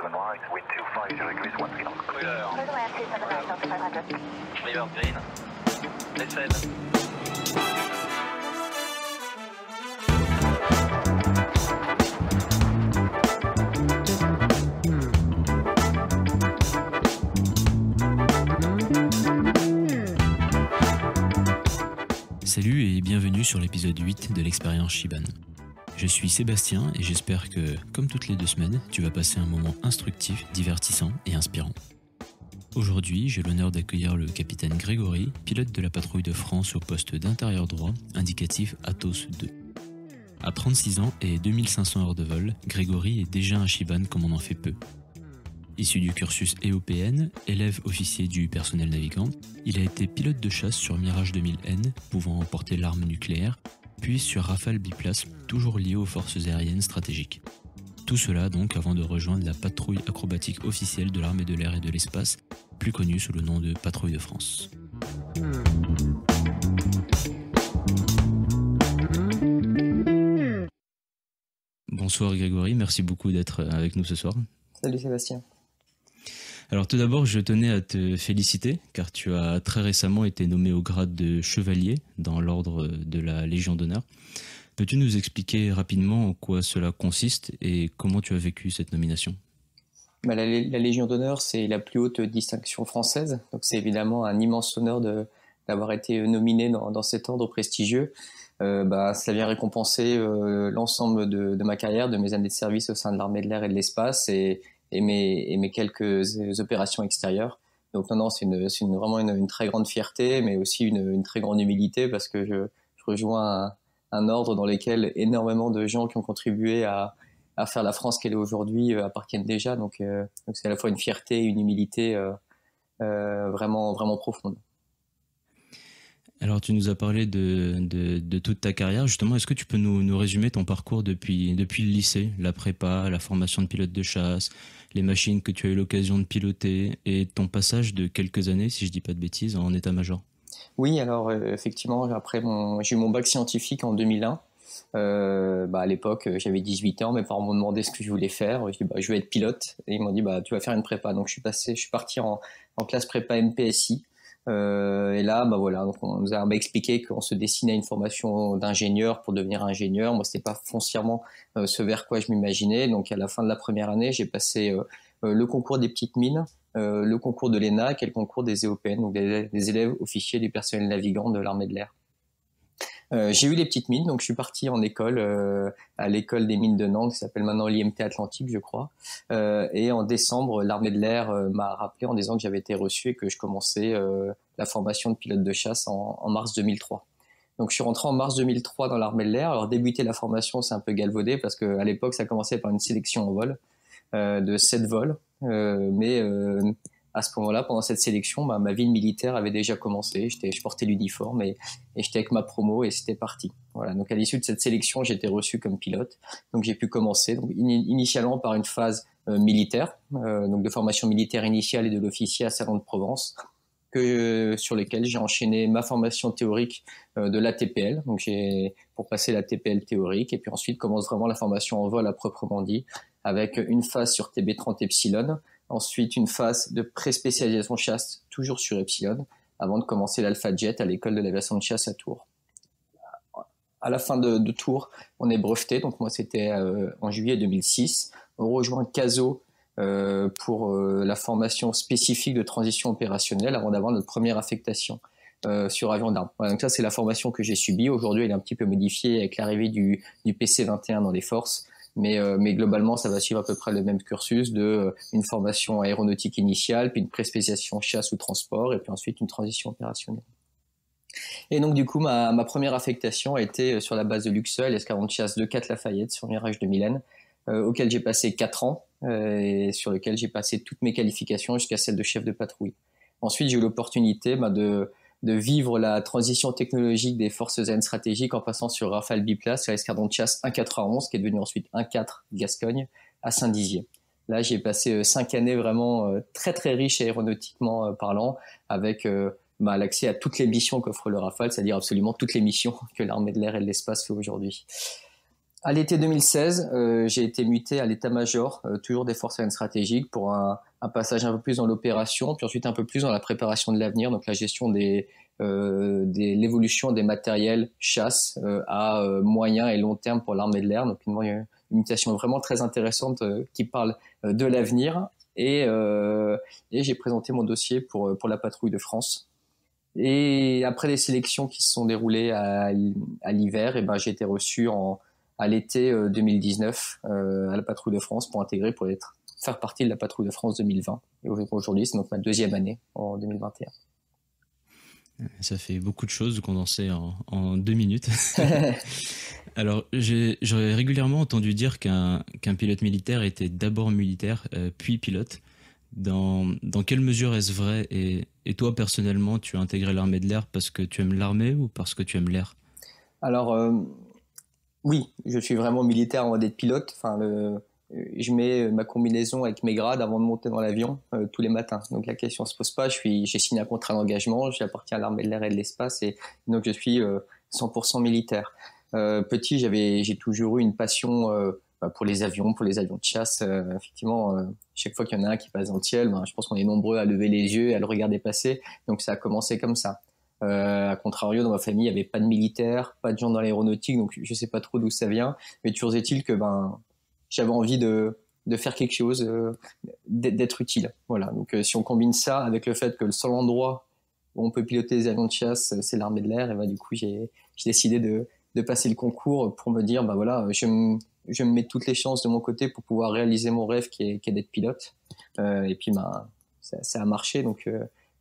Salut et bienvenue sur l'épisode 8 de l'expérience Shiban. Je suis Sébastien et j'espère que, comme toutes les deux semaines, tu vas passer un moment instructif, divertissant et inspirant. Aujourd'hui, j'ai l'honneur d'accueillir le capitaine Grégory, pilote de la patrouille de France au poste d'intérieur droit, indicatif Athos 2. À 36 ans et 2500 heures de vol, Grégory est déjà un Shiban comme on en fait peu. Issu du cursus EOPN, élève officier du personnel navigant, il a été pilote de chasse sur Mirage 2000N, pouvant emporter l'arme nucléaire, puis sur Rafale biplace toujours lié aux forces aériennes stratégiques. Tout cela donc avant de rejoindre la patrouille acrobatique officielle de l'armée de l'air et de l'espace, plus connue sous le nom de patrouille de France. Bonsoir Grégory, merci beaucoup d'être avec nous ce soir. Salut Sébastien. Alors tout d'abord, je tenais à te féliciter car tu as très récemment été nommé au grade de chevalier dans l'ordre de la Légion d'honneur. Peux-tu nous expliquer rapidement en quoi cela consiste et comment tu as vécu cette nomination bah, la, Légion d'honneur, c'est la plus haute distinction française, donc c'est évidemment un immense honneur d'avoir été euh, nominé dans, cet ordre prestigieux. Euh, bah, cela ça vient récompenser euh, l'ensemble de, de, ma carrière, de mes années de service au sein de l'armée de l'air et de l'espace, et, et mes, et mes quelques opérations extérieures. Donc non, non, c'est une, vraiment une, très grande fierté, mais aussi une, une très grande humilité parce que je, rejoins un, un, ordre dans lequel énormément de gens qui ont contribué à, à faire la France qu'elle est aujourd'hui euh, appartiennent déjà. Donc euh, c'est à la fois une fierté et une humilité euh, euh vraiment, vraiment profonde. Alors, tu nous as parlé de, toute ta carrière. Justement, est-ce que tu peux nous, résumer ton parcours depuis, depuis le lycée, la prépa, la formation de pilote de chasse, les machines que tu as eu l'occasion de piloter et ton passage de quelques années, si je ne dis pas de bêtises, en état-major Oui, alors euh, effectivement, après mon... j'ai eu mon bac scientifique en 2001. Euh, bah, à l'époque, euh, j'avais 18 ans, mes parents m'ont demandé ce que je voulais faire. Je dis bah, je vais être pilote. Et ils m'ont dit bah, tu vas faire une prépa. Donc je suis passé, je suis parti en, en classe prépa MPSI. Euh, et là, bah voilà, on nous a expliqué qu'on se dessinait à une formation d'ingénieur pour devenir ingénieur. Moi, c'était pas foncièrement euh, ce vers quoi je m'imaginais. Donc, à la fin de la première année, j'ai passé euh, le concours des petites mines, le concours de l'ENA quel le concours des EOPN, donc des, des élèves officiers du personnel navigant de l'armée de l'air. Euh, j'ai eu les petites mines, donc je suis parti en école, euh, à l'école des mines de Nantes, qui s'appelle maintenant l'IMT Atlantique, je crois. Euh, et en décembre, l'armée de l'air euh, m'a rappelé en disant que j'avais été reçu et que je commençais la formation de pilote de chasse en, en, mars 2003. Donc je suis rentré en mars 2003 dans l'armée de l'air. Alors débuter la formation, c'est un peu galvaudé parce qu'à l'époque, ça commençait par une sélection en vol de 7 vols. mais à ce moment-là, pendant cette sélection, bah, ma vie de militaire avait déjà commencé. J'étais, Je portais l'uniforme et, et j'étais avec ma promo et c'était parti. Voilà. Donc à l'issue de cette sélection, j'étais reçu comme pilote. Donc j'ai pu commencer, donc, initialement par une phase euh, militaire, euh, donc de formation militaire initiale et de l'officier à Salon de Provence, que, euh, sur lesquels j'ai enchaîné ma formation théorique de l'ATPL. Donc j'ai pour passer l'ATPL théorique et puis ensuite commence vraiment la formation en vol à proprement dit, avec une phase sur TB30 Epsilon Ensuite, une phase de pré-spécialisation chasse, toujours sur Epsilon, avant de commencer l'Alpha Jet à l'école de l'aviation de chasse à Tours. À la fin de, Tours, on est breveté, donc moi c'était euh, en juillet 2006. On rejoint CASO euh, pour euh, la formation spécifique de transition opérationnelle avant d'avoir notre première affectation. sur avion d'armes. donc ça, c'est la formation que j'ai subie. Aujourd'hui, elle est un petit peu modifiée avec l'arrivée du PC-21 dans les forces. Euh, mais, globalement, ça va suivre à peu près le même cursus de euh, une formation aéronautique initiale, puis une préspéciation chasse ou transport, et puis ensuite une transition opérationnelle. Et donc, du coup, ma, première affectation a été euh, sur la base de Luxeuil, l'escadron de chasse de 4 Lafayette sur Mirage de Mylène, auquel j'ai passé 4 ans, et sur lequel j'ai passé toutes mes qualifications jusqu'à celle de chef de patrouille. Ensuite, j'ai eu l'opportunité bah, de de vivre la transition technologique des forces aériennes stratégiques en passant sur Rafale Biplace, sur l'escadron de chasse 1 11 qui est devenu ensuite 1-4 Gascogne, à Saint-Dizier. Là, j'ai passé euh, cinq années vraiment euh, très très riches aéronautiquement euh, parlant, avec bah, l'accès à toutes les missions qu'offre le Rafale, c'est-à-dire absolument toutes les missions que l'armée de l'air et de l'espace fait aujourd'hui à l'été 2016, euh, j'ai été muté à l'état-major, euh, toujours des forces aériennes stratégiques, pour un, un, passage un peu plus dans l'opération, puis ensuite un peu plus dans la préparation de l'avenir, donc la gestion des, euh, des l'évolution des matériels chasse à moyen et long terme pour l'armée de l'air. Donc une, une, mutation vraiment très intéressante qui parle de l'avenir. Et, et j'ai présenté mon dossier pour, pour la patrouille de France. Et après les sélections qui se sont déroulées à, à l'hiver, et eh ben j'ai été reçu en à l'été 2019 euh, euh, à la Patrouille de France pour intégrer, pour être, faire partie de la Patrouille de France 2020. Et aujourd'hui, c'est donc ma deuxième année en 2021. Euh, ça fait beaucoup de choses condensées en, en deux minutes. Alors, j'ai régulièrement entendu dire qu'un pilote militaire était d'abord militaire, puis pilote. Dans, dans quelle mesure est-ce vrai et, toi, personnellement, tu as intégré l'armée de l'air parce que tu aimes l'armée ou parce que tu aimes l'air Alors, oui, je suis vraiment militaire en d'être pilote. Enfin, euh, je mets euh, ma combinaison avec mes grades avant de monter dans l'avion euh, tous les matins. Donc la question se pose pas. Je suis, j'ai signé un contrat d'engagement. J'appartiens à l'armée de l'air et de l'espace, et donc je suis 100% militaire. petit, j'avais, j'ai toujours eu une passion bah, pour les avions, pour les avions de chasse. effectivement, chaque fois qu'il y en a un qui passe dans le ciel, ben, je pense qu'on est nombreux à lever les yeux et à le regarder passer. Donc ça a commencé comme ça. Euh, à contrario, dans ma famille, il n'y avait pas de militaires, pas de gens dans l'aéronautique, donc je ne sais pas trop d'où ça vient. Mais toujours est-il que ben, j'avais envie de, de faire quelque chose, euh, d'être utile. Voilà. Donc euh, si on combine ça avec le fait que le seul endroit où on peut piloter des avions de chasse, euh, c'est l'armée de l'air, et ben, du coup, j'ai décidé de, de, passer le concours pour me dire, ben voilà, je me, je me mets toutes les chances de mon côté pour pouvoir réaliser mon rêve qui est, qui est d'être pilote. et puis, ben, ça, ça, a marché. Donc,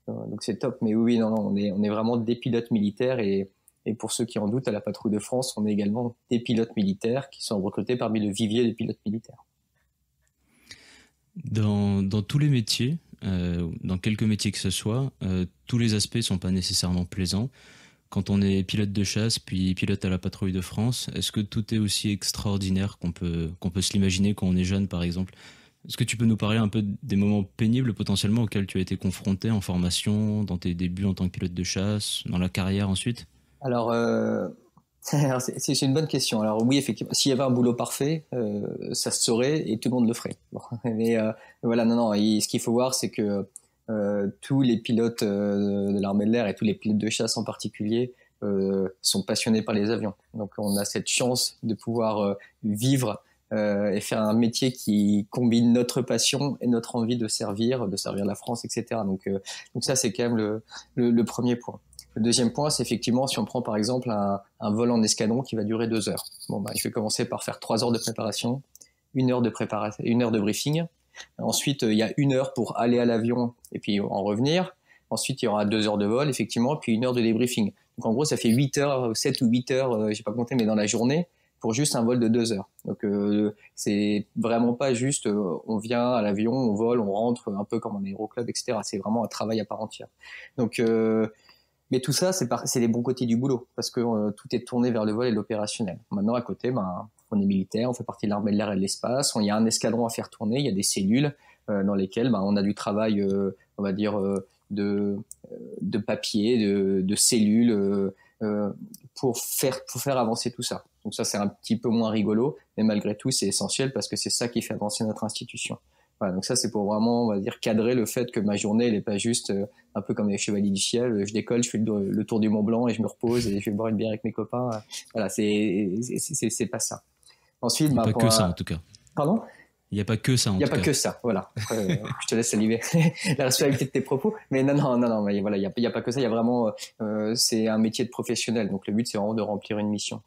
euh, donc c'est top. Mais oui, non, non, on est, on est vraiment des pilotes militaires et, pour ceux qui en doutent, à la Patrouille de France, on est également des pilotes militaires qui sont recrutés parmi le vivier des pilotes militaires. Dans, tous les métiers, euh, dans quelques métiers que ce soit, euh, tous les aspects ne sont pas nécessairement plaisants. Quand on est pilote de chasse, puis pilote à la patrouille de France, est-ce que tout est aussi extraordinaire qu'on peut, qu'on peut se l'imaginer quand on est jeune, par exemple est-ce que tu peux nous parler un peu des moments pénibles potentiellement auxquels tu as été confronté en formation, dans tes débuts en tant que pilote de chasse, dans la carrière ensuite Alors, euh, c'est une bonne question. Alors oui, effectivement, s'il y avait un boulot parfait, euh, ça se saurait et tout le monde le ferait. mais euh, voilà, non, non. ce qu'il faut voir, c'est que tous les pilotes de l'armée de l'air et tous les pilotes de chasse en particulier sont passionnés par les avions. Donc on a cette chance de pouvoir vivre euh, et faire un métier qui combine notre passion et notre envie de servir, de servir la France, etc. Donc, euh, donc ça, c'est quand même le, le, premier point. Le deuxième point, c'est effectivement si on prend par exemple un, un, vol en escadron qui va durer deux heures. Bon, bah, je vais commencer par faire trois heures de préparation, une heure de préparation, une heure de briefing. Ensuite, euh, il y a une heure pour aller à l'avion et puis en revenir. Ensuite, il y aura deux heures de vol, effectivement, puis une heure de débriefing. Donc en gros, ça fait huit heures, sept ou huit heures, euh, j'ai pas compté, mais dans la journée, pour juste un vol de deux heures. Donc euh, c'est vraiment pas juste euh, on vient à l'avion, on vole, on rentre un peu comme en aéroclub, etc. C'est vraiment un travail à part entière. Donc euh, mais tout ça, c'est, par, les bons côtés du boulot, parce que tout est tourné vers le vol et l'opérationnel. Maintenant, à côté, ben, on est militaire, on fait partie de l'armée de l'air et de l'espace, il y a un escadron à faire tourner, il y a des cellules dans lesquelles ben, on a du travail, on va dire, de, de papier, de, de cellules euh, pour faire pour faire avancer tout ça. Donc ça c'est un petit peu moins rigolo, mais malgré tout c'est essentiel parce que c'est ça qui fait avancer notre institution. Voilà, donc ça c'est pour vraiment on va dire cadrer le fait que ma journée elle est pas juste euh, un peu comme les chevaliers du ciel, je décolle, je fais le, tour du Mont Blanc et je me repose et je vais boire une bière avec mes copains. Voilà, c'est c'est pas ça. Ensuite, ben, pas que ça en tout cas. Pardon il n'y a pas que ça. Il n'y a pas que ça, voilà. Euh, je te laisse saliver la responsabilité de tes propos. Mais non, non, non, non mais voilà, il n'y a, pas que ça. Il y a vraiment, euh, c'est un métier de professionnel. Donc le but, c'est vraiment de remplir une mission.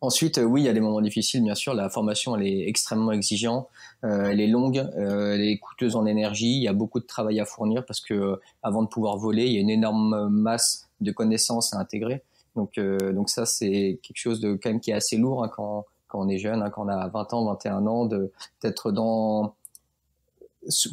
Ensuite, euh, oui, il y a des moments difficiles, bien sûr. La formation, elle est extrêmement exigeante. Euh, elle est longue, elle est coûteuse en énergie. Il y a beaucoup de travail à fournir parce que avant de pouvoir voler, il y a une énorme masse de connaissances à intégrer. Donc, donc ça, c'est quelque chose de quand même qui est assez lourd hein, quand quand on est jeune, hein, quand on a 20 ans, 21 ans, de d'être dans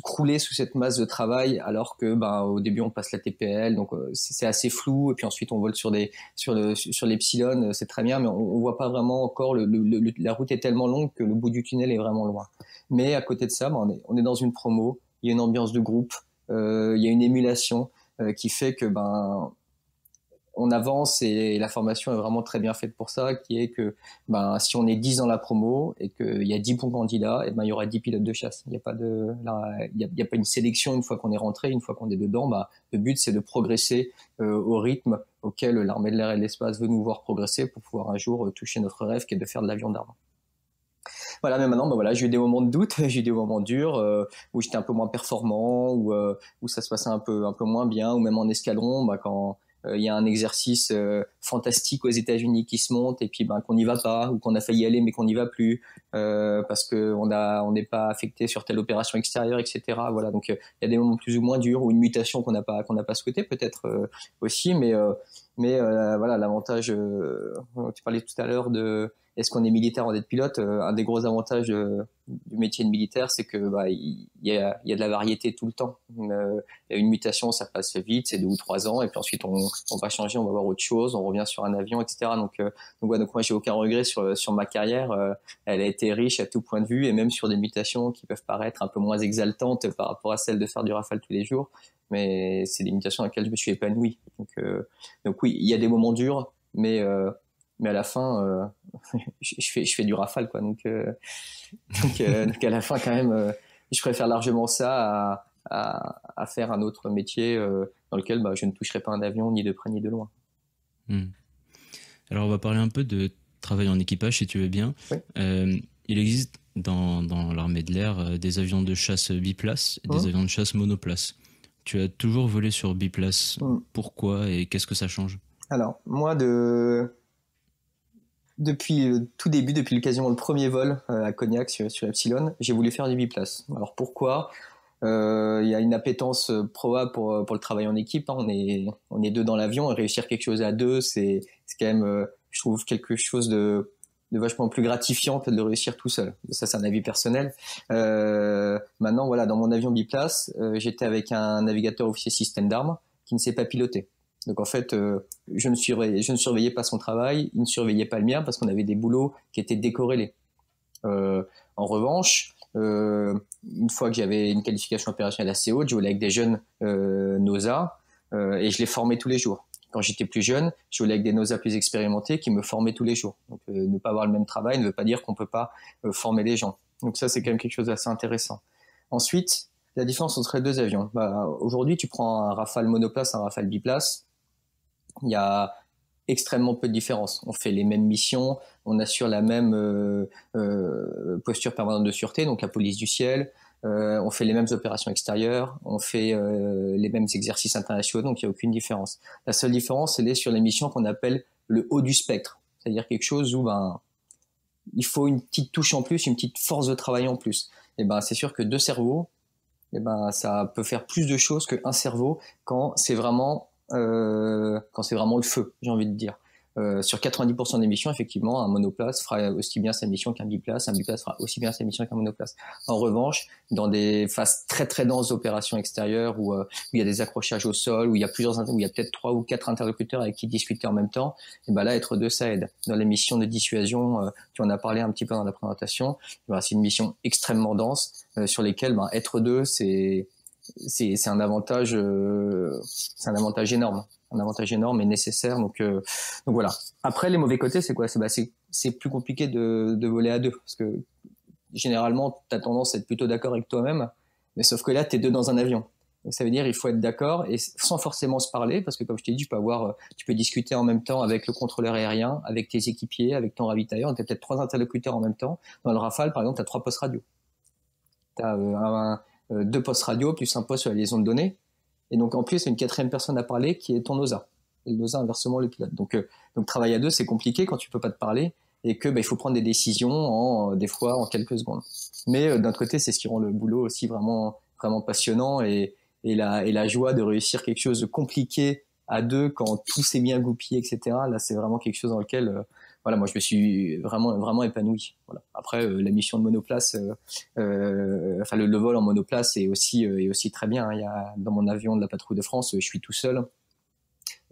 crouler sous cette masse de travail alors que ben au début on passe la TPL donc euh, c'est assez flou et puis ensuite on vole sur des sur le sur l'epsilon euh, c'est très bien mais on, on, voit pas vraiment encore le, la route est tellement longue que le bout du tunnel est vraiment loin mais à côté de ça ben, on est on est dans une promo il y a une ambiance de groupe euh, il y a une émulation qui fait que ben on avance et la formation est vraiment très bien faite pour ça, qui est que ben, si on est 10 dans la promo et qu'il y a 10 bons candidats, et ben, il y aura 10 pilotes de chasse. Il n'y a, pas de, là, il y a, pas une sélection une fois qu'on est rentré, une fois qu'on est dedans. Ben, le but, c'est de progresser euh, au rythme auquel l'armée de l'air et de l'espace veut nous voir progresser pour pouvoir un jour euh, toucher notre rêve qui est de faire de l'avion d'armes voilà mais maintenant ben voilà j'ai eu des moments de doute j'ai eu des moments durs euh, où j'étais un peu moins performant où où ça se passait un peu un peu moins bien ou même en escadron ben quand euh, il y a un exercice euh, fantastique aux États-Unis qui se monte et puis ben qu'on n'y va pas ou qu'on a failli y aller mais qu'on n'y va plus euh, parce que on a on n'est pas affecté sur telle opération extérieure, etc. Voilà, donc il y a des moments plus ou moins durs ou une mutation qu'on n'a pas qu'on n'a pas souhaité peut-être aussi, mais mais voilà l'avantage. tu parlais tout à l'heure de est-ce qu'on est militaire en d'être pilote euh, Un des gros avantages euh, du métier de militaire, c'est que bah, il y, a, de la variété tout le temps. Une, euh, une mutation, ça passe vite, c'est deux ou trois ans, et puis ensuite on, va changer, on va voir autre chose, on revient sur un avion, etc. Donc, donc, donc moi j'ai aucun regret sur, sur ma carrière. elle a été riche à tout point de vue, et même sur des mutations qui peuvent paraître un peu moins exaltantes par rapport à celle de faire du rafale tous les jours. Mais c'est des mutations dans lesquelles je me suis épanoui. Donc, donc oui, il y a des moments durs, mais mais à la fin je, fais, je du rafale, quoi. Euh, euh, donc, à la fin, quand même, euh, je préfère largement ça à, faire un autre métier dans lequel bah, je ne toucherai pas un avion ni de près ni de loin. Hmm. Alors, on va parler un peu de travail en équipage, si tu veux bien. il existe dans, l'armée de l'air des avions de chasse biplace et des mhm. avions de chasse monoplace. Tu as toujours volé sur biplace. Mhm. Pourquoi et qu'est-ce que ça change Alors, moi, de, depuis euh, tout début, depuis l'occasion le premier vol euh, à Cognac sur, Epsilon, j'ai voulu faire du biplace. Alors pourquoi euh, Il y a une appétence probable pour, pour le travail en équipe. Hein. On, est, on est deux dans l'avion et réussir quelque chose à deux, c'est quand même, je trouve, quelque chose de, vachement plus gratifiant que de réussir tout seul. Ça, c'est un avis personnel. maintenant, voilà, dans mon avion biplace, j'étais avec un navigateur officier système d'armes qui ne sait pas piloter. Donc en fait, euh, je, ne surveillais, pas son travail, il ne surveillait pas le mien parce qu'on avait des boulots qui étaient décorrélés. Euh, en revanche, euh, une fois que j'avais une qualification opérationnelle assez haute, je voulais avec des jeunes NOSA et je les formais tous les jours. Quand j'étais plus jeune, je voulais avec des NOSA plus expérimentés qui me formaient tous les jours. Donc ne pas avoir le même travail ne veut pas dire qu'on ne peut pas former les gens. Donc ça, c'est quand même quelque chose d'assez intéressant. Ensuite, la différence entre les deux avions. Bah, aujourd'hui, tu prends un Rafale monoplace, un Rafale biplace il y a extrêmement peu de différence. On fait les mêmes missions, on assure la même euh, euh posture permanente de sûreté, donc la police du ciel, euh, on fait les mêmes opérations extérieures, on fait euh, les mêmes exercices internationaux, donc il n'y a aucune différence. La seule différence, elle sur les missions qu'on appelle le haut du spectre, c'est-à-dire quelque chose où ben, il faut une petite touche en plus, une petite force de travail en plus. Et ben, c'est sûr que deux cerveaux, et ben, ça peut faire plus de choses qu'un cerveau quand c'est vraiment euh, quand c'est vraiment le feu, j'ai envie de dire. Euh, sur 90% des missions, effectivement, un monoplace fera aussi bien sa mission qu'un biplace, un biplace fera aussi bien sa mission qu'un monoplace. En revanche, dans des phases très très denses d'opérations extérieures où, euh, il y a des accrochages au sol, où il y a plusieurs, où il y a peut-être trois ou quatre interlocuteurs avec qui discuter en même temps, et eh ben là, être deux, ça aide. Dans les missions de dissuasion, euh, tu en as parlé un petit peu dans la présentation, eh ben, c'est une mission extrêmement dense sur lesquelles ben, être deux, c'est c'est un avantage, euh, c'est un avantage énorme, un avantage énorme et nécessaire. Donc, euh, donc voilà. Après, les mauvais côtés, c'est quoi bah, C'est c'est plus compliqué de, de voler à deux parce que généralement, tu as tendance à être plutôt d'accord avec toi-même, mais sauf que là, tu es deux dans un avion. Donc, ça veut dire il faut être d'accord et sans forcément se parler, parce que comme je t'ai dit, tu peux avoir, euh, tu peux discuter en même temps avec le contrôleur aérien, avec tes équipiers, avec ton ravitailleur. Tu as peut-être trois interlocuteurs en même temps. Dans le Rafale, par exemple, tu as trois postes radio. Tu as un, euh, deux postes radio, plus un poste sur la liaison de données. Et donc, en plus, c'est une quatrième personne à parler qui est ton OSA. Et le OSA, inversement, le pilote. Donc, euh, donc travailler à deux, c'est compliqué quand tu peux pas te parler et que bah, il faut prendre des décisions en, euh, des fois en quelques secondes. Mais d'un côté, c'est ce qui rend le boulot aussi vraiment, vraiment passionnant et, et, la, et la joie de réussir quelque chose de compliqué à deux quand tout s'est bien goupillé, etc. Là, c'est vraiment quelque chose dans lequel voilà, moi je me suis vraiment vraiment épanoui. Voilà. Après euh, la mission de monoplace, euh, euh enfin le, vol en monoplace est aussi euh, est aussi très bien. Hein. Il y a, dans mon avion de la patrouille de France, je suis tout seul.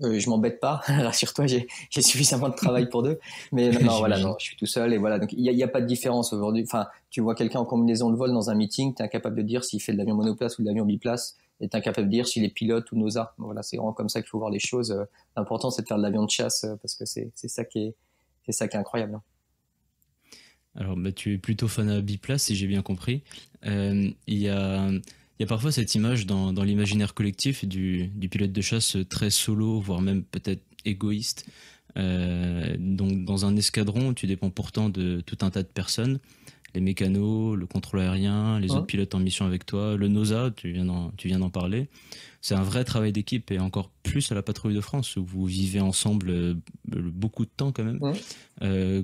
Euh, je m'embête pas, rassure-toi, j'ai, suffisamment de travail pour deux. Mais non, voilà, non, je suis tout seul et voilà. Donc il n'y a, a, pas de différence aujourd'hui. Enfin, tu vois quelqu'un en combinaison de vol dans un meeting, tu es incapable de dire s'il fait de l'avion monoplace ou de l'avion biplace, et tu es incapable de dire s'il est pilote ou NOSA. Voilà, c'est vraiment comme ça qu'il faut voir les choses. L'important c'est de faire de l'avion de chasse parce que c'est, ça qui est, c'est ça qui est incroyable. Hein. Alors, bah, tu es plutôt fan à biplace, si j'ai bien compris. Euh, il y, a, parfois cette image dans, l'imaginaire collectif du, du, pilote de chasse très solo, voire même peut-être égoïste. Euh, donc, dans un escadron, tu dépends pourtant de tout un tas de personnes les mécanos, le contrôle aérien, les autres pilotes en mission avec toi, le NOSA, tu viens d'en parler. C'est un vrai travail d'équipe et encore plus à la patrouille de France où vous vivez ensemble euh, beaucoup de temps quand même. Euh,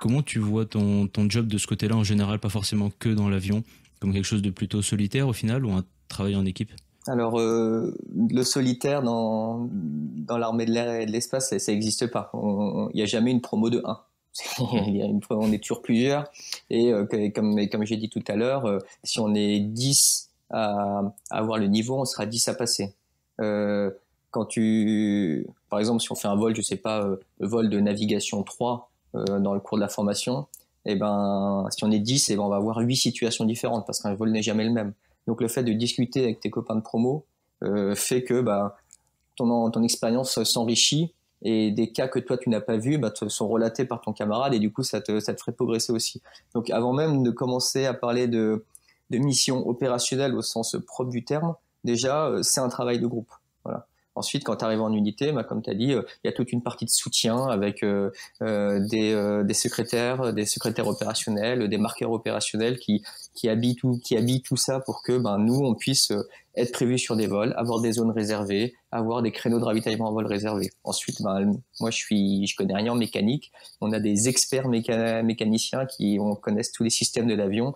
comment tu vois ton, job de ce côté-là en général, pas forcément que dans l'avion, comme quelque chose de plutôt solitaire au final ou un travail en équipe alors, euh, le solitaire dans, dans l'armée de l'air et de l'espace, ça n'existe pas. Il n'y a jamais une promo de 1. on est toujours plusieurs. Euh, et comme, j'ai dit tout à l'heure, euh, si on est 10 à, avoir le niveau, on sera 10 à passer. Euh, quand tu, par exemple, si on fait un vol, je sais pas, vol de navigation 3 dans le cours de la formation, et eh ben, si on est 10, et eh ben, on va avoir 8 situations différentes parce qu'un vol n'est jamais le même. Donc le fait de discuter avec tes copains de promo fait que bah, ton expérience s'enrichit et des cas que toi tu n'as pas vus bah, te sont relatés par ton camarade et du coup ça te, ça te ferait progresser aussi. Donc avant même de commencer à parler de, de mission opérationnelle au sens propre du terme, déjà euh, c'est un travail de groupe. Ensuite, quand tu arrives en unité, bah, comme tu as dit, euh, il y a toute une partie de soutien avec euh, euh, des, secrétaires, des secrétaires opérationnels, des marqueurs opérationnels qui, qui, habillent, tout, qui tout ça pour que ben, nous, on puisse être prévu sur des vols, avoir des zones réservées, avoir des créneaux de ravitaillement en vol réservés. Ensuite, ben, moi, je suis, je connais rien en mécanique. On a des experts mécaniciens qui connaissent tous les systèmes de l'avion,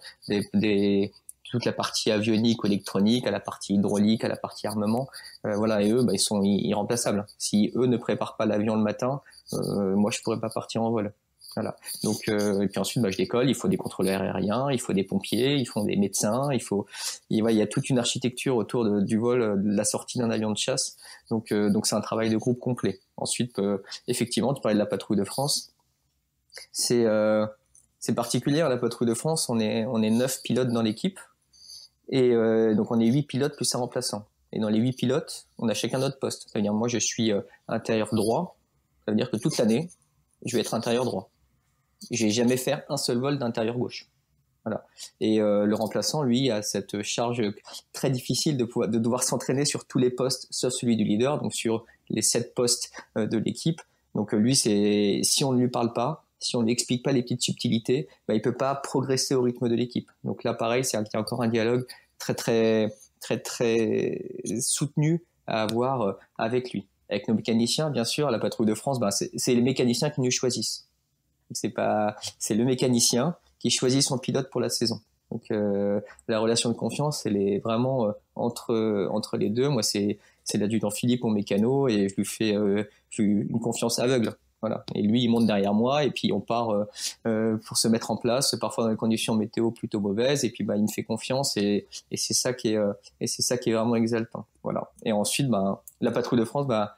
des, toute la partie avionique ou électronique, à la partie hydraulique, à la partie armement. Euh, voilà, et eux, bah, ils sont irremplaçables. Si eux ne préparent pas l'avion le matin, euh, moi, je pourrais pas partir en vol. Voilà. Donc, euh, et puis ensuite, bah, je décolle. Il faut des contrôleurs aériens, il faut des pompiers, il faut des médecins, il faut. Il, il y a toute une architecture autour du vol, de la sortie d'un avion de chasse. Donc, donc c'est un travail de groupe complet. Ensuite, effectivement, tu parlais de la patrouille de France. C'est c'est particulier hein, la patrouille de France. On est on est neuf pilotes dans l'équipe. Et euh, donc, on est huit pilotes plus un remplaçant. Et dans les huit pilotes, on a chacun notre poste. Ça veut dire, moi, je suis euh, intérieur droit. Ça veut dire que toute l'année, je vais être intérieur droit. Je vais jamais faire un seul vol d'intérieur gauche. Voilà. Et euh, le remplaçant, lui, a cette charge très difficile de, devoir s'entraîner sur tous les postes, sauf celui du leader, donc sur les 7 postes de l'équipe. Donc lui, c'est si on ne lui parle pas, si on n'explique pas les petites subtilités, bah, il peut pas progresser au rythme de l'équipe. Donc là, pareil, c'est il y a encore un dialogue très très très très soutenu à avoir euh, avec lui. Avec nos mécaniciens, bien sûr, la patrouille de France, bah, c'est les mécaniciens qui nous choisissent. C'est pas, c'est le mécanicien qui choisit son pilote pour la saison. Donc euh, la relation de confiance, elle est vraiment euh, entre entre les deux. Moi, c'est c'est en Philippe, au mécano, et je lui fais une confiance aveugle. Voilà. Et lui, il monte derrière moi et puis on part euh, euh, pour se mettre en place, parfois dans des conditions météo plutôt mauvaises. Et puis bah, il me fait confiance et, et c'est ça qui est euh, et c'est ça qui est vraiment exaltant. Voilà. Et ensuite, bah, la patrouille de France, bah,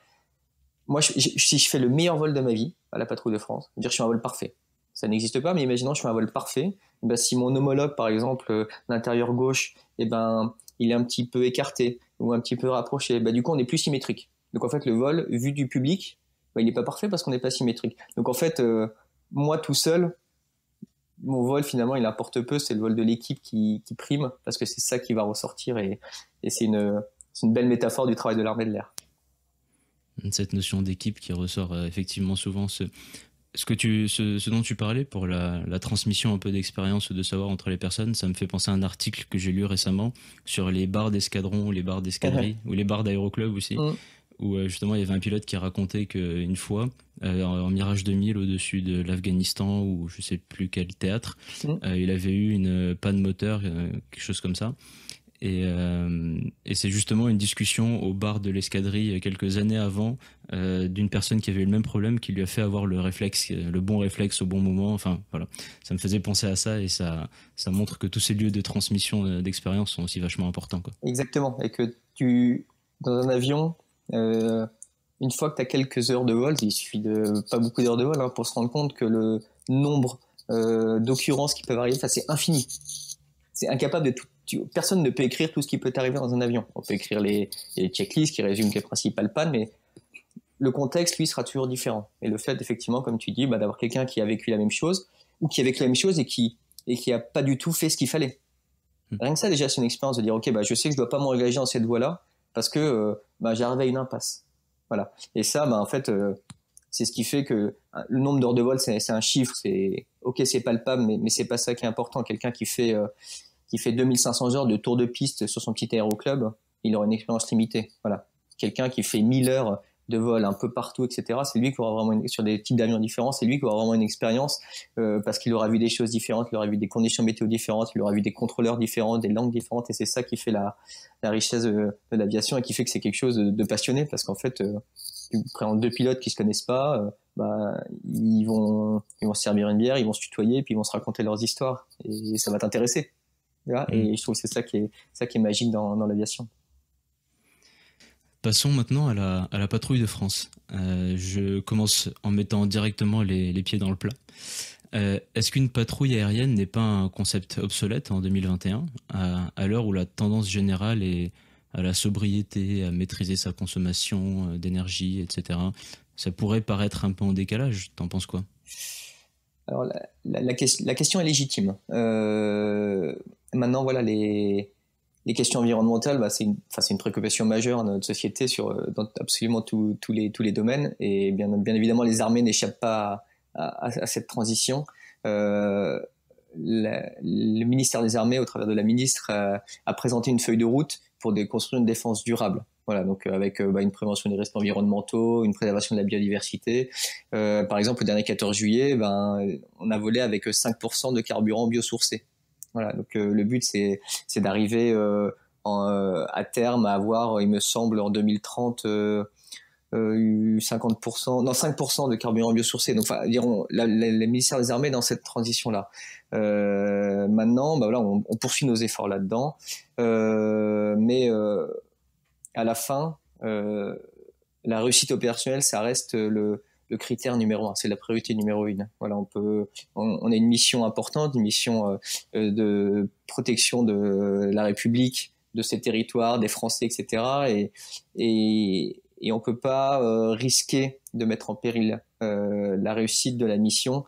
moi, je, si je fais le meilleur vol de ma vie à la patrouille de France, je dire je suis un vol parfait. Ça n'existe pas, mais imaginons je suis un vol parfait. Bah, si mon homologue, par exemple, l'intérieur euh, gauche, et ben, il est un petit peu écarté ou un petit peu rapproché, bah, du coup, on est plus symétrique. Donc en fait, le vol, vu du public, bah, il n'est pas parfait parce qu'on n'est pas symétrique. Donc en fait, euh, moi tout seul, mon vol finalement il importe peu, c'est le vol de l'équipe qui, prime parce que c'est ça qui va ressortir et, c'est une, une, belle métaphore du travail de l'armée de l'air. Cette notion d'équipe qui ressort euh, effectivement souvent, ce, ce, que tu, ce, dont tu parlais pour la, transmission un peu d'expérience ou de savoir entre les personnes, ça me fait penser à un article que j'ai lu récemment sur les bars d'escadron, ou les bars d'escadrille ou les bars d'aéroclub aussi. Mm où euh, justement il y avait un pilote qui racontait qu'une fois, euh, en Mirage 2000 au-dessus de l'Afghanistan ou je sais plus quel théâtre, euh, il avait eu une panne moteur, quelque chose comme ça. Et, c'est justement une discussion au bar de l'escadrille quelques années avant d'une personne qui avait eu le même problème qui lui a fait avoir le réflexe, le bon réflexe au bon moment. Enfin voilà, ça me faisait penser à ça et ça, ça montre que tous ces lieux de transmission d'expérience sont aussi vachement importants. Quoi. Exactement, et que tu, dans un avion, euh, une fois que tu as quelques heures de vol il suffit de pas beaucoup d'heures de vol hein, pour se rendre compte que le nombre euh, d'occurrences qui peuvent arriver, ça c'est infini. C'est incapable de tout. personne ne peut écrire tout ce qui peut arriver dans un avion. On peut écrire les, checklists qui résument les principales pannes, mais le contexte, lui, sera toujours différent. Et le fait, effectivement, comme tu dis, bah, d'avoir quelqu'un qui a vécu la même chose, ou qui a vécu la même chose et qui et qui a pas du tout fait ce qu'il fallait. Hmm. Rien que ça, déjà, c'est une expérience de dire, OK, bah, je sais que je dois pas m'engager dans cette voie-là, parce que euh, bah, j'arrive à une impasse. Voilà. Et ça, bah, en fait, euh, c'est ce qui fait que euh, le nombre d'heures de vol, c'est un chiffre. C'est ok, c'est palpable, mais, mais c'est pas ça qui est important. Quelqu'un qui fait qui fait 2500 heures de tour de piste sur son petit aéroclub, il aura une expérience limitée. Voilà. Quelqu'un qui fait 1000 heures de vol un peu partout, etc. C'est lui qui aura vraiment une, sur des types d'avions différents, c'est lui qui aura vraiment une expérience euh, parce qu'il aura vu des choses différentes, il aura vu des conditions météo différentes, il aura vu des contrôleurs différents, des langues différentes, et c'est ça qui fait la, richesse de, l'aviation et qui fait que c'est quelque chose de, passionné parce qu'en fait, tu euh, prends deux pilotes qui se connaissent pas, euh, bah, ils vont vont se servir une bière, ils vont se tutoyer, puis ils vont se raconter leurs histoires et ça va t'intéresser. Et mmh. je trouve que c'est ça qui est ça qui magique dans l'aviation. Passons maintenant à la, patrouille de France. Euh, je commence en mettant directement les, pieds dans le plat. Euh, est-ce qu'une patrouille aérienne n'est pas un concept obsolète en 2021, à, l'heure où la tendance générale est à la sobriété, à maîtriser sa consommation euh, d'énergie, etc. Ça pourrait paraître un peu en décalage, t'en penses quoi Alors la, question est légitime. maintenant, voilà, les, les questions environnementales, bah, c'est une, une, préoccupation majeure dans notre société sur, euh, dans absolument tous les, tous les domaines. Et bien, bien évidemment, les armées n'échappent pas à, cette transition. Euh, le ministère des Armées, au travers de la ministre, a présenté une feuille de route pour construire une défense durable. Voilà, donc euh, avec bah, une prévention des risques environnementaux, une préservation de la biodiversité. par exemple, le dernier 14 juillet, ben, on a volé avec 5% de carburant biosourcé. Voilà, donc euh, le but, c'est, d'arriver euh, euh, à terme à avoir, il me semble, en 2030, 50%, non 5% de carburant biosourcé. Donc, enfin, les ministères des armées dans cette transition-là. Euh, maintenant, bah voilà, on, on, poursuit nos efforts là-dedans, euh, mais euh, à la fin, la réussite opérationnelle, ça reste le, le critère numéro un, c'est la priorité numéro une. Voilà, on peut, on, a une mission importante, une mission euh, euh, de protection de la République, de ses territoires, des Français, etc. Et, et, et on peut pas euh, risquer de mettre en péril la réussite de la mission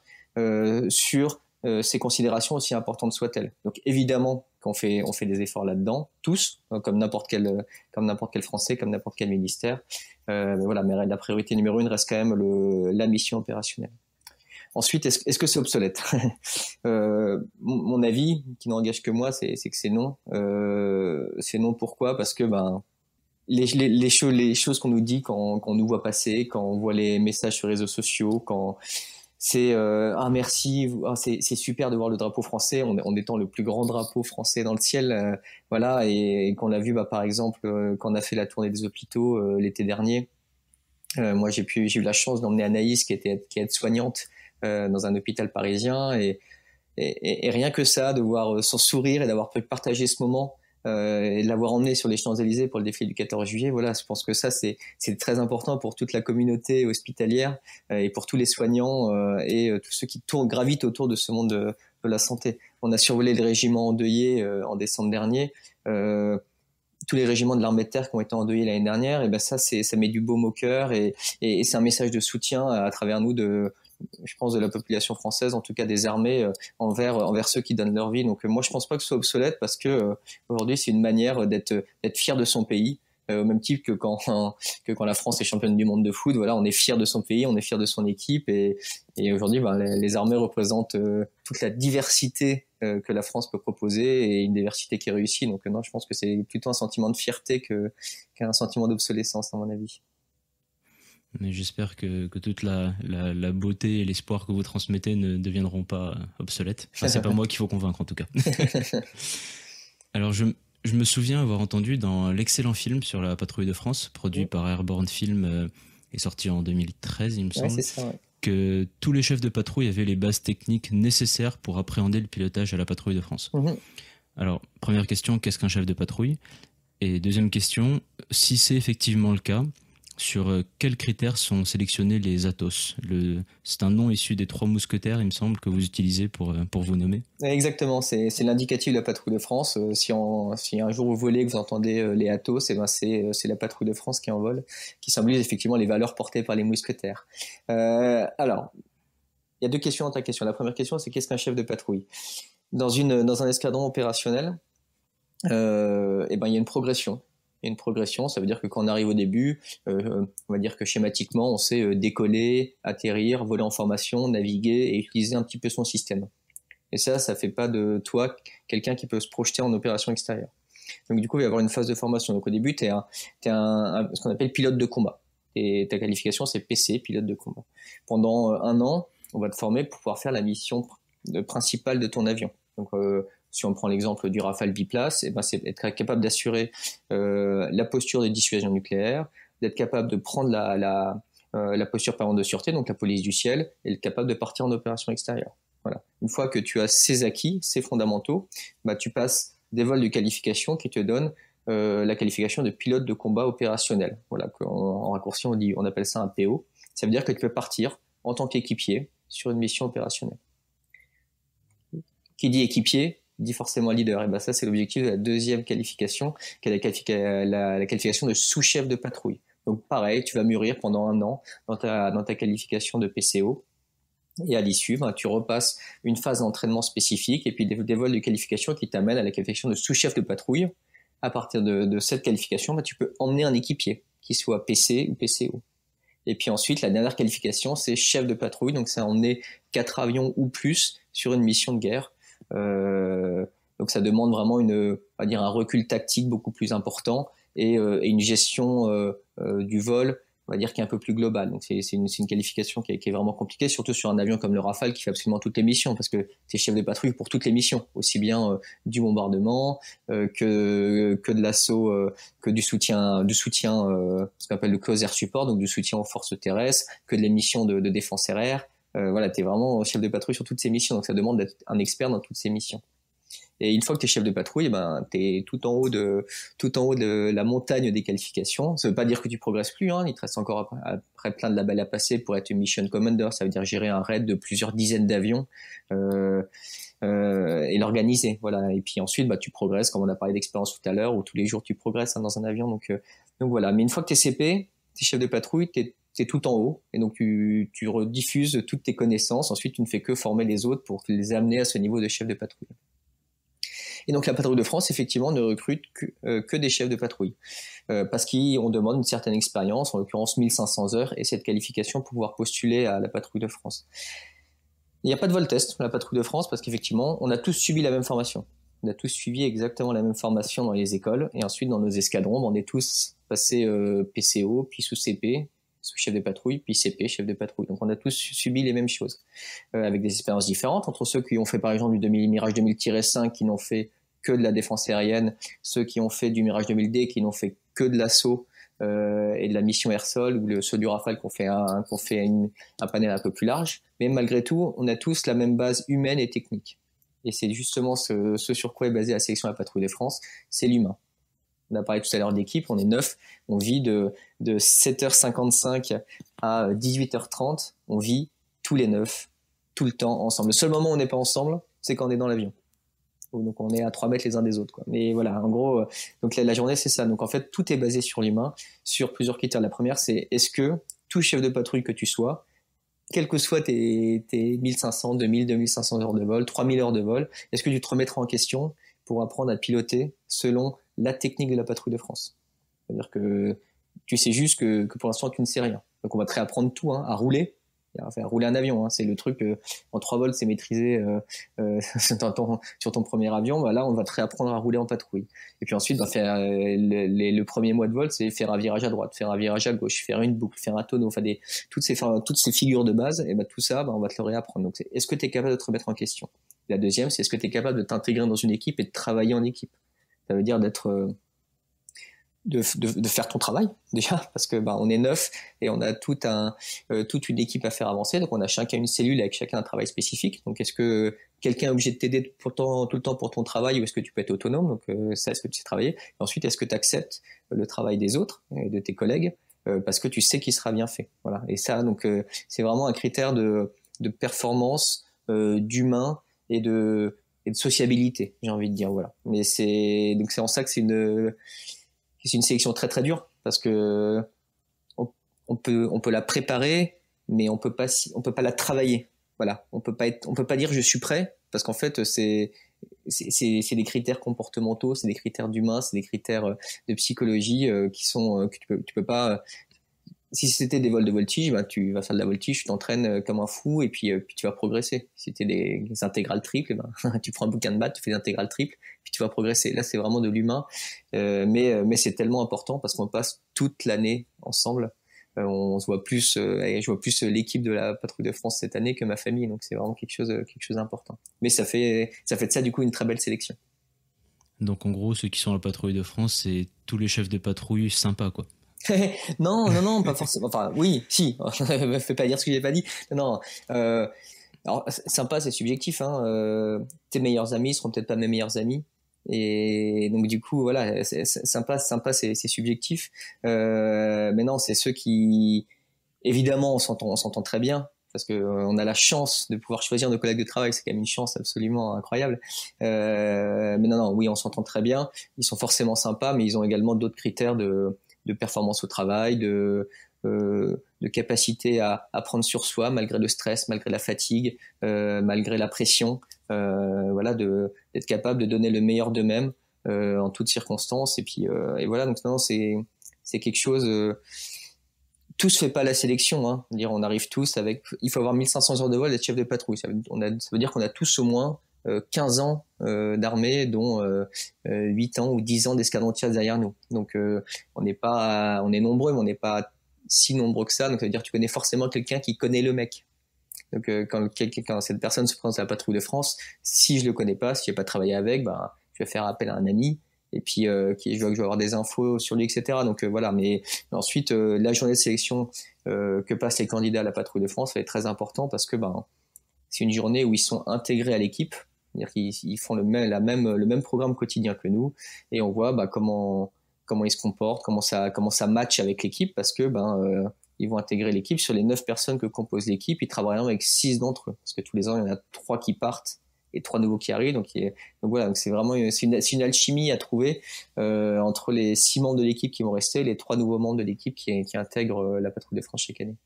sur euh, ces considérations aussi importantes soient-elles. Donc évidemment qu'on fait, on fait des efforts là-dedans, tous, hein, comme n'importe quel, euh, comme n'importe quel Français, comme n'importe quel ministère. Euh, mais voilà, mais la priorité numéro une reste quand même le, la mission opérationnelle. Ensuite, est-ce que c'est obsolète mon, avis, qui n'engage que moi, c'est que c'est non. c'est non pourquoi Parce que ben, les, les, choses, qu'on nous dit quand, on nous voit passer, quand on voit les messages sur les réseaux sociaux, quand c'est euh, merci, c'est, super de voir le drapeau français On étend étant le plus grand drapeau français dans le ciel, euh, voilà, et, qu'on l'a vu bah, par exemple euh, quand on a fait la tournée des hôpitaux l'été dernier. moi j'ai eu la chance d'emmener Anaïs qui était qui est soignante dans un hôpital parisien et, et, et, rien que ça de voir son sourire et d'avoir pu partager ce moment euh, et l'avoir emmené sur les Champs-Élysées pour le défilé du 14 juillet, voilà, je pense que ça, c'est très important pour toute la communauté hospitalière euh, et pour tous les soignants euh, et tous ceux qui tournent, gravitent autour de ce monde de, de la santé. On a survolé régiment régiment endeuillés en décembre dernier tous les régiments de l'armée de terre qui ont été endeuillés l'année dernière, et ben ça, c'est, ça met du baume au cœur et, et, c'est un message de soutien à, à travers nous de, je pense, de la population française, en tout cas des armées, euh, envers, euh, envers ceux qui donnent leur vie. Donc euh, moi, je pense pas que ce soit obsolète parce que aujourd'hui, c'est une manière d'être fier de son pays au même type que quand que quand la France est championne du monde de foot voilà on est fier de son pays on est fier de son équipe et, et aujourd'hui ben, les, armées représentent toute la diversité que la France peut proposer et une diversité qui réussit donc non je pense que c'est plutôt un sentiment de fierté qu'un sentiment d'obsolescence à mon avis mais j'espère que, que, toute la, la, beauté et l'espoir que vous transmettez ne deviendront pas obsolètes. Enfin, c'est pas moi qu'il faut convaincre en tout cas. Alors je, je, me souviens avoir entendu dans l'excellent film sur la patrouille de France, produit par Airborne Film euh, et sorti en 2013, il me semble, que tous les chefs de patrouille avaient les bases techniques nécessaires pour appréhender le pilotage à la patrouille de France. Mhm. Alors, première question, qu'est-ce qu'un chef de patrouille Et deuxième question, si c'est effectivement le cas, sur euh, quels critères sont sélectionnés les Athos. c'est un nom issu des trois mousquetaires, il me semble, que vous utilisez pour, euh, vous nommer. Exactement, c'est, l'indicatif de la patrouille de France. Euh, si, un jour vous volez que vous entendez les Athos, eh ben, c'est, la patrouille de France qui en vole, qui symbolise effectivement les valeurs portées par les mousquetaires. alors, il y a deux questions dans ta question. La première question, c'est qu'est-ce qu'un chef de patrouille dans, un escadron opérationnel, eh ben, il y a une progression une progression. Ça veut dire que quand on arrive au début, euh, on va dire que schématiquement, on sait euh, décoller, atterrir, voler en formation, naviguer et utiliser un petit peu son système. Et ça, ça fait pas de toi quelqu'un qui peut se projeter en opération extérieure. Donc du coup, il va y avoir une phase de formation. Donc au début, tu es, un, ce qu'on appelle pilote de combat. Et ta qualification, c'est PC, pilote de combat. Pendant euh, un an, on va te former pour pouvoir faire la mission principale de ton avion. Donc si on prend l'exemple du Rafale biplace, et eh ben c'est être capable d'assurer euh, la posture de dissuasion nucléaire, d'être capable de prendre la, la, euh, posture par de sûreté, donc la police du ciel, et être capable de partir en opération extérieure. Voilà. Une fois que tu as ces acquis, ces fondamentaux, bah, tu passes des vols de qualification qui te donnent euh, la qualification de pilote de combat opérationnel. Voilà, en, raccourci, on, dit, on appelle ça un PO. Ça veut dire que tu peux partir en tant qu'équipier sur une mission opérationnelle. Qui dit équipier dit forcément leader. Et ben ça, c'est l'objectif de la deuxième qualification, qui est la, la, qualification de sous-chef de patrouille. Donc pareil, tu vas mûrir pendant un an dans ta, dans ta qualification de PCO. Et à l'issue, ben, tu repasses une phase d'entraînement spécifique et puis des, des vols de qualification qui t'amènent à la qualification de sous-chef de patrouille. À partir de, cette qualification, ben, tu peux emmener un équipier, qu'il soit PC ou PCO. Et puis ensuite, la dernière qualification, c'est chef de patrouille. Donc, c'est emmener quatre avions ou plus sur une mission de guerre euh, donc ça demande vraiment une, on dire un recul tactique beaucoup plus important et, euh, une gestion euh, du vol, on va dire qui est un peu plus globale. Donc c'est une, une, qualification qui est, qui est, vraiment compliquée, surtout sur un avion comme le Rafale qui fait absolument toutes les missions, parce que c'est chef de patrouille pour toutes les missions, aussi bien du bombardement que, que de l'assaut, que du soutien, du soutien, ce qu'on appelle le close air support, donc du soutien aux forces terrestres, que de les missions de, de défense aérienne euh, voilà, tu es vraiment chef de patrouille sur toutes ces missions. Donc ça demande d'être un expert dans toutes ces missions. Et une fois que tu es chef de patrouille, eh ben, tu es tout en, haut de, tout en haut de la montagne des qualifications. Ça ne veut pas dire que tu progresses plus. Hein. Il te reste encore après, plein de labels à passer pour être mission commander. Ça veut dire gérer un raid de plusieurs dizaines d'avions euh, euh, et l'organiser. Voilà. Et puis ensuite, bah, tu progresses, comme on a parlé d'expérience tout à l'heure, où tous les jours tu progresses hein, dans un avion. Donc, euh, donc voilà. Mais une fois que tu es CP, T'es chef de patrouille, tu es, tout en haut, et donc tu, rediffuses toutes tes connaissances, ensuite tu ne fais que former les autres pour les amener à ce niveau de chef de patrouille. Et donc la patrouille de France, effectivement, ne recrute que, euh, des chefs de patrouille, euh, parce qu'on demande une certaine expérience, en l'occurrence 1500 heures, et cette qualification pour pouvoir postuler à la patrouille de France. Il n'y a pas de vol-test pour la patrouille de France, parce qu'effectivement, on a tous subi la même formation. On a tous suivi exactement la même formation dans les écoles, et ensuite dans nos escadrons, on est tous passé euh, PCO, puis sous CP, sous chef de patrouille, puis CP, chef de patrouille. Donc on a tous subi les mêmes choses, euh, avec des expériences différentes entre ceux qui ont fait par exemple du 2000, Mirage 2000-5 qui n'ont fait que de la défense aérienne, ceux qui ont fait du Mirage 2000D qui n'ont fait que de l'assaut euh, et de la mission air-sol ou le, ceux du Rafale qu'on fait, un, fait un panel un peu plus large. Mais malgré tout, on a tous la même base humaine et technique. Et c'est justement ce, sur quoi est basée la sélection de la patrouille des France, c'est l'humain on a parlé tout à l'heure d'équipe, on est neuf, on vit de, de 7h55 à 18h30, on vit tous les neuf, tout le temps ensemble. Le seul moment où on n'est pas ensemble, c'est quand on est dans l'avion. Donc on est à 3 mètres les uns des autres. Quoi. Mais voilà, en gros, euh, donc la, journée c'est ça. Donc en fait, tout est basé sur l'humain, sur plusieurs critères. La première, c'est est-ce que tout chef de patrouille que tu sois, quel que soit tes, tes 1500, 2000, 2500 heures de vol, 3000 heures de vol, est-ce que tu te remettras en question pour apprendre à piloter selon la technique de la patrouille de France. C'est-à-dire que tu sais juste que, pour l'instant, tu ne sais rien. Donc, on va te réapprendre tout, hein, à rouler, faire rouler un avion, hein. c'est le truc euh, en 3 volts, c'est maîtrisé euh, euh, ton, sur ton premier avion. Bah là, on va te réapprendre à rouler en patrouille. Et puis ensuite, va bah, faire, euh, le, premier mois de vol, c'est faire un virage à droite, faire un virage à gauche, faire une boucle, faire un tonneau, enfin des, toutes, ces, toutes ces figures de base, et bah, tout ça, bah, on va te le réapprendre. Donc, est-ce que tu es capable de te remettre en question La deuxième, c'est est-ce que tu es capable de t'intégrer dans une équipe et de travailler en équipe ça veut dire d'être euh, de, de, de, faire ton travail déjà parce que bah, on est neuf et on a tout un, euh, toute une équipe à faire avancer donc on a chacun une cellule avec chacun un travail spécifique donc est-ce que quelqu'un est obligé de t'aider tout le temps pour ton travail ou est-ce que tu peux être autonome donc euh, ça est-ce que tu sais travailler et ensuite est-ce que tu acceptes le travail des autres et de tes collègues parce que tu sais qu'il sera bien fait voilà et ça donc c'est vraiment un critère de, de performance d'humain et de et de sociabilité, j'ai envie de dire voilà. Mais c'est donc c'est en ça que c'est une une sélection très très dure parce que on, peut on peut la préparer mais on peut pas on peut pas la travailler. Voilà, on peut pas être on peut pas dire je suis prêt parce qu'en fait c'est c'est des critères comportementaux, c'est des critères d'humain, c'est des critères de psychologie euh, qui sont euh, que tu peux tu peux pas si c'était des vols de voltige, bah, tu vas faire de la voltige, tu t'entraînes euh, comme un fou et puis, euh, puis tu vas progresser. Si c'était des, intégrales triples, ben, tu prends un bouquin de maths, tu fais des intégrales triples, puis tu vas progresser. Là, c'est vraiment de l'humain, euh, mais, mais c'est tellement important parce qu'on passe toute l'année ensemble. on, voit plus, je vois plus l'équipe de la patrouille de France cette année que ma famille, donc c'est vraiment quelque chose, quelque chose d'important. Mais ça fait, ça fait de ça du coup une très belle sélection. Donc en gros, ceux qui sont à la patrouille de France, c'est tous les chefs de patrouille sympas, quoi. non, non, non, pas forcément. Enfin, oui, si. me fais pas dire ce que j'ai pas dit. Non. Euh, alors, sympa, c'est subjectif. Hein. Euh, tes meilleurs amis seront peut-être pas mes meilleurs amis. Et donc du coup, voilà, c'est sympa, sympa, c'est subjectif. Euh, mais non, c'est ceux qui, évidemment, on s'entend très bien parce que euh, on a la chance de pouvoir choisir nos collègues de travail, c'est quand même une chance absolument incroyable. Euh, mais non, non, oui, on s'entend très bien. Ils sont forcément sympas, mais ils ont également d'autres critères de de performance au travail, de, euh, de capacité à, à, prendre sur soi malgré le stress, malgré la fatigue, euh, malgré la pression, euh, voilà, d'être capable de donner le meilleur d'eux-mêmes en toutes circonstances. Et puis et voilà, donc non, c'est quelque chose. tout se fait pas la sélection. Hein. Dire, on arrive tous avec. Il faut avoir 1500 heures de vol d'être chef de patrouille. ça veut dire qu'on a tous au moins 15 euh, ans euh, d'armée, dont 8 euh, ans ou 10 ans d'escadron de derrière nous. Donc on est pas, on est nombreux, mais on n'est pas si nombreux que ça. Donc ça veut dire tu connais forcément quelqu'un qui connaît le mec. Donc quand, cette personne se présente à la patrouille de France, si je le connais pas, si j'ai pas travaillé avec, ben je vais faire appel à un ami et puis qui, je que je vais avoir des infos sur lui, etc. Donc voilà, mais, ensuite, la journée de sélection que passent les candidats à la patrouille de France, elle est très importante parce que ben, c'est une journée où ils sont intégrés à l'équipe, c'est-à-dire qu'ils font le même, la même, le même programme quotidien que nous et on voit bah, comment, comment ils se comportent, comment ça, comment ça match avec l'équipe parce que ben, euh, ils vont intégrer l'équipe. Sur les 9 personnes que compose l'équipe, ils travaillent avec 6 d'entre eux parce que tous les ans, il y en a 3 qui partent et 3 nouveaux qui arrivent. Donc, donc c'est vraiment une, alchimie à trouver euh, entre les 6 membres de l'équipe qui vont rester et les 3 nouveaux membres de l'équipe qui, qui intègrent euh, la patrouille de France chaque année.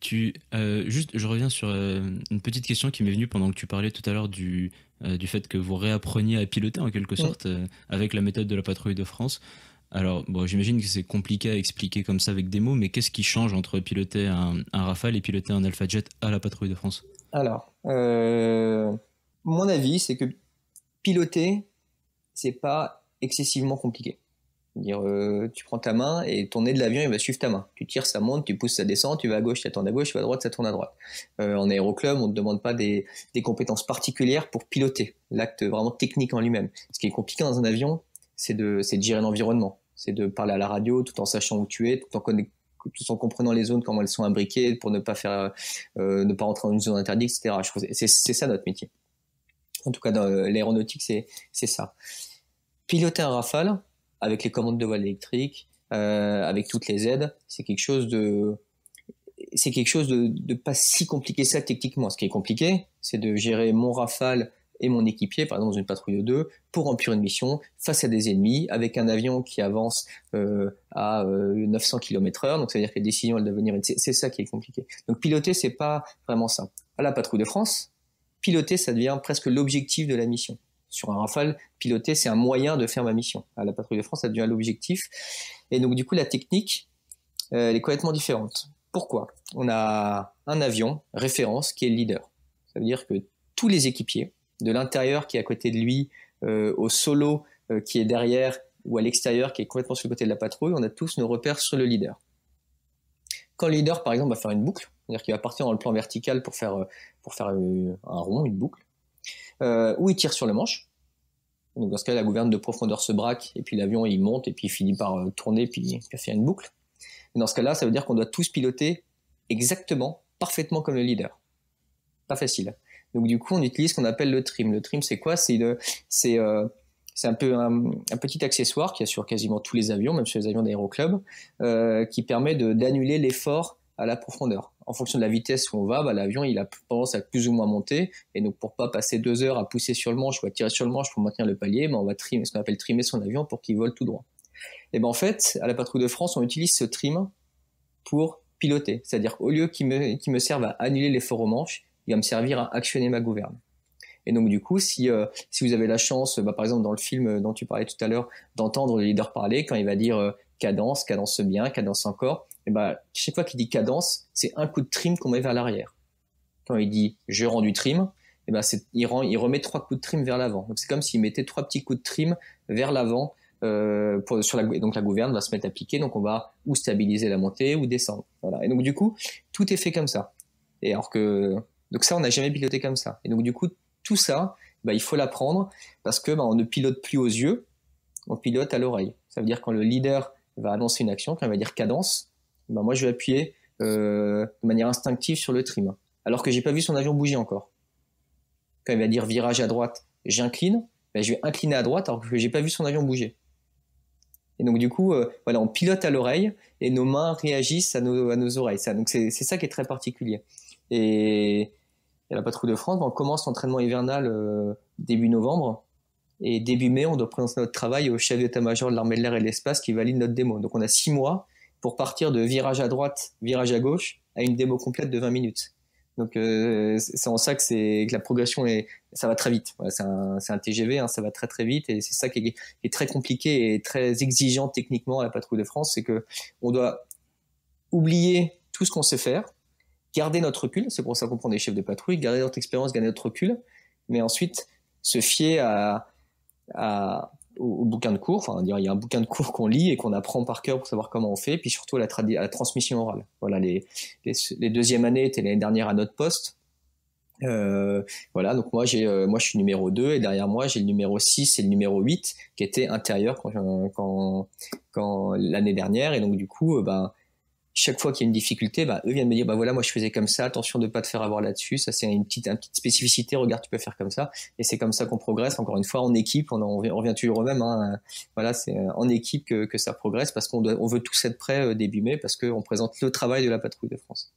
Tu, euh, juste, je reviens sur euh, une petite question qui m'est venue pendant que tu parlais tout à l'heure du, euh, du fait que vous réappreniez à piloter en quelque sorte avec la méthode de la patrouille de France. Alors, bon, j'imagine que c'est compliqué à expliquer comme ça avec des mots, mais qu'est-ce qui change entre piloter un, un Rafale et piloter un Alpha Jet à la patrouille de France Alors, mon avis, c'est que piloter, c'est pas excessivement compliqué. Dire, euh, tu prends ta main et ton nez de l'avion, il va suivre ta main. Tu tires, ça monte, tu pousses, ça descend, tu vas à gauche, ça tourne à gauche, tu vas à droite, ça tourne à droite. Euh, en aéroclub, on ne demande pas des, compétences particulières pour piloter l'acte vraiment technique en lui-même. Ce qui est compliqué dans un avion, c'est de, de, gérer l'environnement, c'est de parler à la radio tout en sachant où tu es, tout en, comprenant les zones, comment elles sont imbriquées, pour ne pas faire, euh, ne pas rentrer dans une zone interdite, etc. C'est ça notre métier. En tout cas, dans l'aéronautique, c'est ça. Piloter un rafale, avec les commandes de voile électrique, euh, avec toutes les aides. C'est quelque chose de c'est quelque chose de, de, pas si compliqué ça techniquement. Ce qui est compliqué, c'est de gérer mon rafale et mon équipier, par exemple dans une patrouille 2, pour remplir une mission face à des ennemis avec un avion qui avance euh, à 900 euh, km/h. Donc, c'est-à-dire que les décisions, elles doivent venir. C'est ça qui est compliqué. Donc, piloter, c'est pas vraiment ça. À la patrouille de France, piloter, ça devient presque l'objectif de la mission sur un Rafale, piloter, c'est un moyen de faire ma mission. À ah, la patrouille de France, ça devient l'objectif. Et donc, du coup, la technique, euh, elle est complètement différente. Pourquoi On a un avion référence qui est le leader. Ça veut dire que tous les équipiers, de l'intérieur qui est à côté de lui, euh, au solo euh, qui est derrière, ou à l'extérieur qui est complètement sur le côté de la patrouille, on a tous nos repères sur le leader. Quand le leader, par exemple, va faire une boucle, c'est-à-dire qu'il va partir dans le plan vertical pour faire, pour faire un rond, une boucle, euh, où il tire sur le manche. Donc dans ce cas, la gouverne de profondeur se braque et puis l'avion il monte et puis il finit par euh, tourner puis, il fait une boucle. dans ce cas-là, ça veut dire qu'on doit tous piloter exactement, parfaitement comme le leader. Pas facile. Donc du coup, on utilise ce qu'on appelle le trim. Le trim, c'est quoi C'est euh, un peu un, petit accessoire qui assure sur quasiment tous les avions, même sur les avions d'aéroclub, qui permet d'annuler l'effort à la profondeur. En fonction de la vitesse où on va, bah, l'avion il a tendance à plus ou moins monter. Et donc pour pas passer deux heures à pousser sur le manche ou à tirer sur le manche pour maintenir le palier, mais bah, on va trimer, ce qu'on appelle trimer son avion pour qu'il vole tout droit. Et ben en fait, à la patrouille de France, on utilise ce trim pour piloter. C'est-à-dire au lieu qu'il me, servent serve à annuler l'effort aux manches, il va me servir à actionner ma gouverne. Et donc du coup, si, euh, vous avez la chance, bah, par exemple dans le film dont tu parlais tout à l'heure, d'entendre le leader parler quand il va dire euh, cadence, cadence bien, cadence encore, et eh bah, ben, chaque fois qu'il dit cadence, c'est un coup de trim qu'on met vers l'arrière. Quand il dit je rends du trim, et eh ben bah, il, il remet trois coups de trim vers l'avant. Donc c'est comme s'il mettait trois petits coups de trim vers l'avant. Euh, pour, sur la, donc la gouverne va se mettre à piquer, donc on va ou stabiliser la montée ou descendre. Voilà. Et donc du coup, tout est fait comme ça. Et alors que donc ça, on n'a jamais piloté comme ça. Et donc du coup, tout ça, bah, il faut l'apprendre parce que bah, on ne pilote plus aux yeux, on pilote à l'oreille. Ça veut dire quand le leader va annoncer une action, quand il va dire cadence, bah, moi je vais appuyer euh, de manière instinctive sur le trim, alors que j'ai pas vu son avion bouger encore. Quand il va dire virage à droite, j'incline, bah, je vais incliner à droite alors que j'ai pas vu son avion bouger. Et donc du coup, euh, voilà, on pilote à l'oreille et nos mains réagissent à nos, à nos oreilles. Ça, donc c'est ça qui est très particulier. Et, la patrouille de France, on commence l'entraînement hivernal euh, début novembre. Et début mai, on doit présenter notre travail au chef d'état-major de l'armée de l'air et de l'espace qui valide notre démo. Donc on a six mois pour partir de virage à droite, virage à gauche, à une démo complète de 20 minutes. Donc euh, c'est en ça que c'est que la progression est, ça va très vite. c'est un, un, TGV, hein, ça va très très vite et c'est ça qui est, très compliqué et très exigeant techniquement à la patrouille de France, c'est que on doit oublier tout ce qu'on sait faire, garder notre recul, c'est pour ça qu'on prend des chefs de patrouille, garder notre expérience, garder notre recul, mais ensuite se fier à, à au, bouquin de cours. Enfin, il y a un bouquin de cours qu'on lit et qu'on apprend par cœur pour savoir comment on fait. Puis surtout la, la transmission orale. Voilà, les, les, deuxièmes années étaient l'année dernière à notre poste. Euh, voilà, donc moi j'ai, euh, moi je suis numéro 2 et derrière moi j'ai le numéro 6 et le numéro 8 qui étaient intérieurs quand, quand, quand l'année dernière et donc du coup euh, ben chaque fois qu'il y a une difficulté, bah, eux viennent me dire, bah voilà, moi je faisais comme ça, attention de pas te faire avoir là-dessus, ça c'est une petite, petite spécificité, regarde, tu peux faire comme ça, et c'est comme ça qu'on progresse. Encore une fois, en équipe, on, on revient toujours eux-mêmes, hein. Voilà, c'est euh, en équipe que, ça progresse parce qu'on on veut tous être prêts euh, début mai parce qu'on présente le travail de la patrouille de France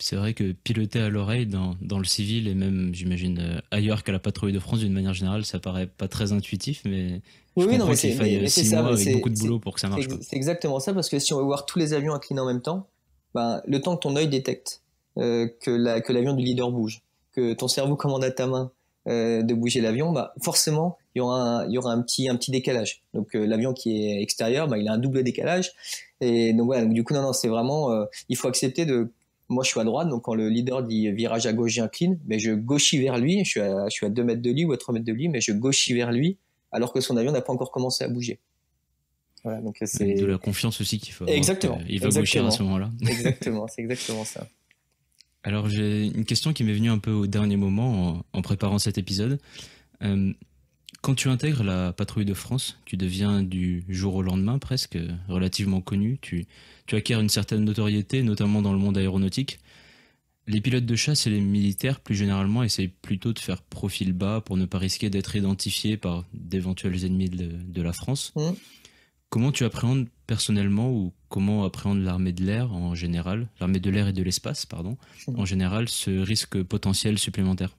c'est vrai que piloter à l'oreille dans, dans, le civil et même, j'imagine, euh, ailleurs qu'à la patrouille de France, d'une manière générale, ça paraît pas très intuitif, mais je comprends qu'il faille six ça, mois avec beaucoup de boulot pour que ça marche. C'est exactement ça, parce que si on veut voir tous les avions inclinés en même temps, ben, le temps que ton œil détecte euh, que l'avion la, que du leader bouge, que ton cerveau commande à ta main euh, de bouger l'avion, ben, forcément, il y aura un, il y aura un, petit, un petit décalage. Donc, l'avion qui est extérieur, ben, il a un double décalage. Et donc, voilà, du coup, non, non, c'est vraiment, il faut accepter de moi je suis à droite, donc quand le leader dit virage à gauche, j'incline, mais je gauchis vers lui, je suis, à, je 2 mètres de lui ou à 3 mètres de lui, mais je gauchis vers lui, alors que son avion n'a pas encore commencé à bouger. Voilà, donc c'est... De la confiance aussi qu'il faut. Exactement. Il va gaucher à ce moment-là. Exactement, c'est exactement ça. Alors j'ai une question qui m'est venue un peu au dernier moment en, préparant cet épisode. Euh, quand tu intègres la patrouille de France, tu deviens du jour au lendemain presque euh, relativement connu. Tu, tu acquiers une certaine notoriété, notamment dans le monde aéronautique. Les pilotes de chasse et les militaires, plus généralement, essayent plutôt de faire profil bas pour ne pas risquer d'être identifiés par d'éventuels ennemis de, la France. Mmh. Comment tu appréhendes personnellement ou comment appréhende l'armée de l'air en général, l'armée de l'air et de l'espace, pardon, mmh. en général, ce risque potentiel supplémentaire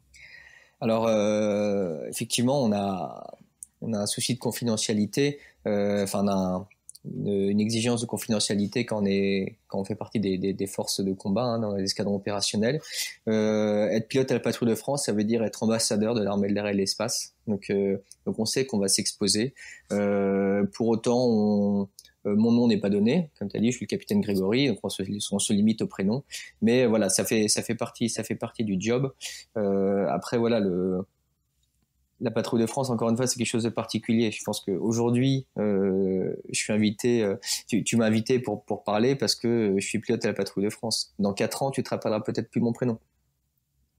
alors, euh, effectivement, on a, on a un souci de confidentialité, euh, enfin, une, exigence de confidentialité quand on, est, quand on fait partie des, des, des forces de combat, hein, dans les escadrons opérationnels. Euh, être pilote à la patrouille de France, ça veut dire être ambassadeur de l'armée de l'air et de l'espace. Donc, euh, donc, on sait qu'on va s'exposer. pour autant, on euh, mon nom n'est pas donné, comme tu as dit, je suis le capitaine Grégory, donc on se, se, limite au prénom. Mais voilà, ça fait, ça fait, partie, ça fait partie du job. Euh, après, voilà, le, la patrouille de France, encore une fois, c'est quelque chose de particulier. Je pense qu'aujourd'hui, euh, je suis invité, tu, m'as invité pour, parler parce que je suis pilote à la patrouille de France. Dans quatre ans, tu te rappelleras peut-être plus mon prénom.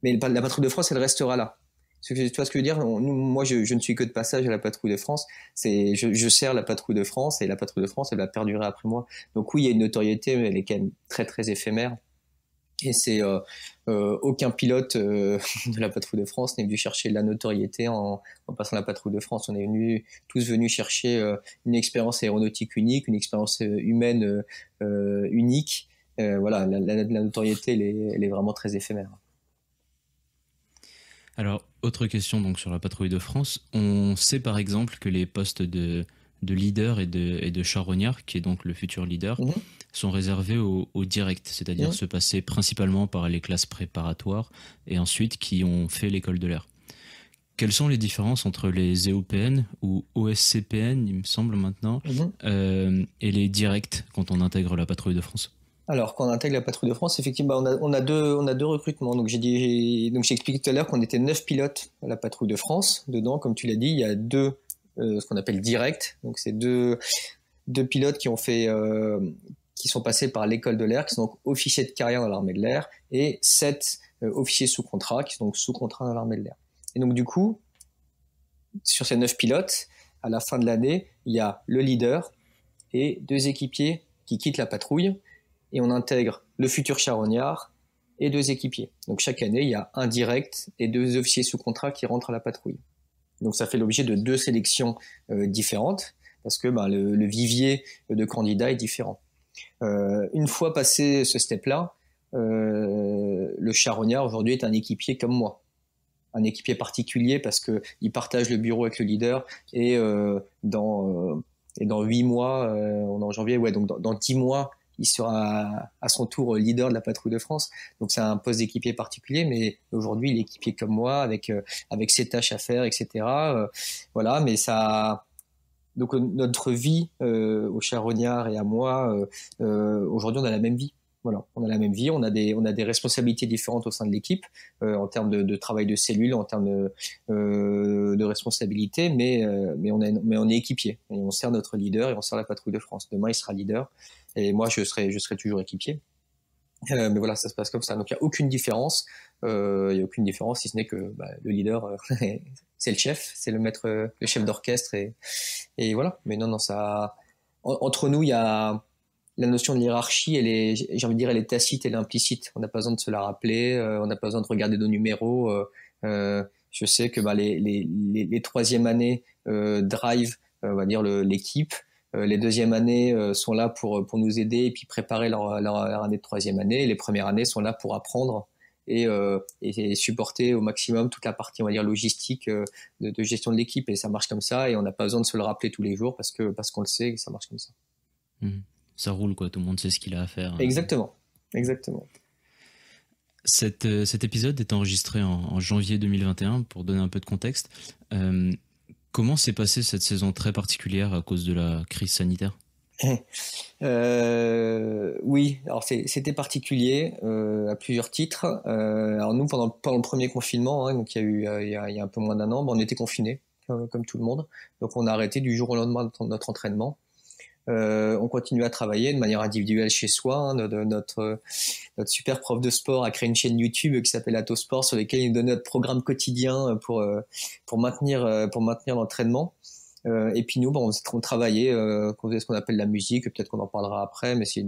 Mais la patrouille de France, elle restera là. Tu vois ce que je veux dire Moi, je, ne suis que de passage à la patrouille de France. C'est, je, sers la patrouille de France et la patrouille de France, elle va perdurer après moi. Donc oui, il y a une notoriété, mais elle est quand même très très éphémère. Et c'est euh, euh aucun pilote euh, de la patrouille de France n'est venu chercher la notoriété en, en passant la patrouille de France. On est venu, tous venus chercher euh, une expérience aéronautique unique, une expérience humaine unique. voilà, la, la, notoriété, elle est, elle est vraiment très éphémère. Alors, autre question donc sur la patrouille de France. On sait par exemple que les postes de, leader et de, de charognard, qui est donc le futur leader, mhm. sont réservés aux directs, c'est-à-dire ceux mhm. se passer principalement par les classes préparatoires et ensuite qui ont fait l'école de l'air. Quelles sont les différences entre les EOPN ou OSCPN, il me semble maintenant, mhm. euh, et les directs quand on intègre la patrouille de France alors, quand on intègre la patrouille de France, effectivement, bah, on a, deux, recrutements. Donc, j'ai expliqué tout à l'heure qu'on était neuf pilotes à la patrouille de France. Dedans, comme tu l'as dit, il y a deux, euh, ce qu'on appelle direct Donc, c'est deux, pilotes qui ont fait, euh, qui sont passés par l'école de l'air, qui sont donc officiers de carrière dans l'armée de l'air, et sept euh, officiers sous contrat, qui sont donc sous contrat dans l'armée de l'air. Et donc, du coup, sur ces neuf pilotes, à la fin de l'année, il y a le leader et deux équipiers qui quittent la patrouille et on intègre le futur charognard et deux équipiers. Donc chaque année, il y a un direct et deux officiers sous contrat qui rentrent à la patrouille. Donc ça fait l'objet de deux sélections euh, différentes parce que ben, le, vivier de candidats est différent. Euh, une fois passé ce step-là, euh, le charognard aujourd'hui est un équipier comme moi. Un équipier particulier parce que il partage le bureau avec le leader et dans dans huit mois, on est en janvier, ouais, donc dans dix mois, il sera à son tour leader de la patrouille de France. Donc c'est un poste d'équipier particulier, mais aujourd'hui il est équipier comme moi, avec euh, avec ses tâches à faire, etc. Euh, voilà, mais ça. Donc euh, notre vie au Charognard et à moi, aujourd'hui on a la même vie. Voilà, on a la même vie, on a des, on a des responsabilités différentes au sein de l'équipe, euh, en termes de, travail de cellule, en termes de, euh, responsabilité, mais, euh, mais, on est, mais on est équipier. on sert notre leader et on sert la patrouille de France. Demain, il sera leader et moi, je serai, je serai toujours équipier. Euh, mais voilà, ça se passe comme ça. Donc, il n'y a aucune différence. Il n'y a aucune différence, si ce n'est que bah, le leader, c'est le chef, c'est le maître, le chef d'orchestre. Et, et voilà. Mais non, non, ça. entre nous, il y a la notion de hiérarchie, elle est, j'ai envie de dire, elle est tacite, elle est implicite. On n'a pas besoin de se la rappeler, euh, on n'a pas besoin de regarder nos numéros. Euh, euh je sais que bah, les, les, les, troisième années euh, drive, on va dire l'équipe. les deuxièmes années sont là pour pour nous aider et puis préparer leur, leur, année de troisième année. les premières années sont là pour apprendre et, et, supporter au maximum toute la partie on va dire logistique de, de, gestion de l'équipe et ça marche comme ça et on n'a pas besoin de se le rappeler tous les jours parce que parce qu'on le sait que ça marche comme ça. Mmh ça roule, quoi. Tout le monde sait ce qu'il a à faire. Hein. Exactement, exactement. Cet, euh, cet épisode est enregistré en, janvier 2021, pour donner un peu de contexte. Euh, comment s'est passée cette saison très particulière à cause de la crise sanitaire euh, oui, alors c'était particulier à plusieurs titres. alors nous, pendant, pendant, le premier confinement, hein, donc il y a eu il y, a, un peu moins d'un an, ben, on était confinés comme, tout le monde. Donc on a arrêté du jour au lendemain notre entraînement. Euh, on continue à travailler de manière individuelle chez soi. Hein, notre, notre, super prof de sport a créé une chaîne YouTube qui s'appelle Atosport sur laquelle il donne notre programme quotidien euh, pour, euh, pour maintenir, pour maintenir l'entraînement. et puis nous, bon, on travaillait, euh, on faisait ce qu'on appelle la musique, peut-être qu'on en parlera après, mais c'est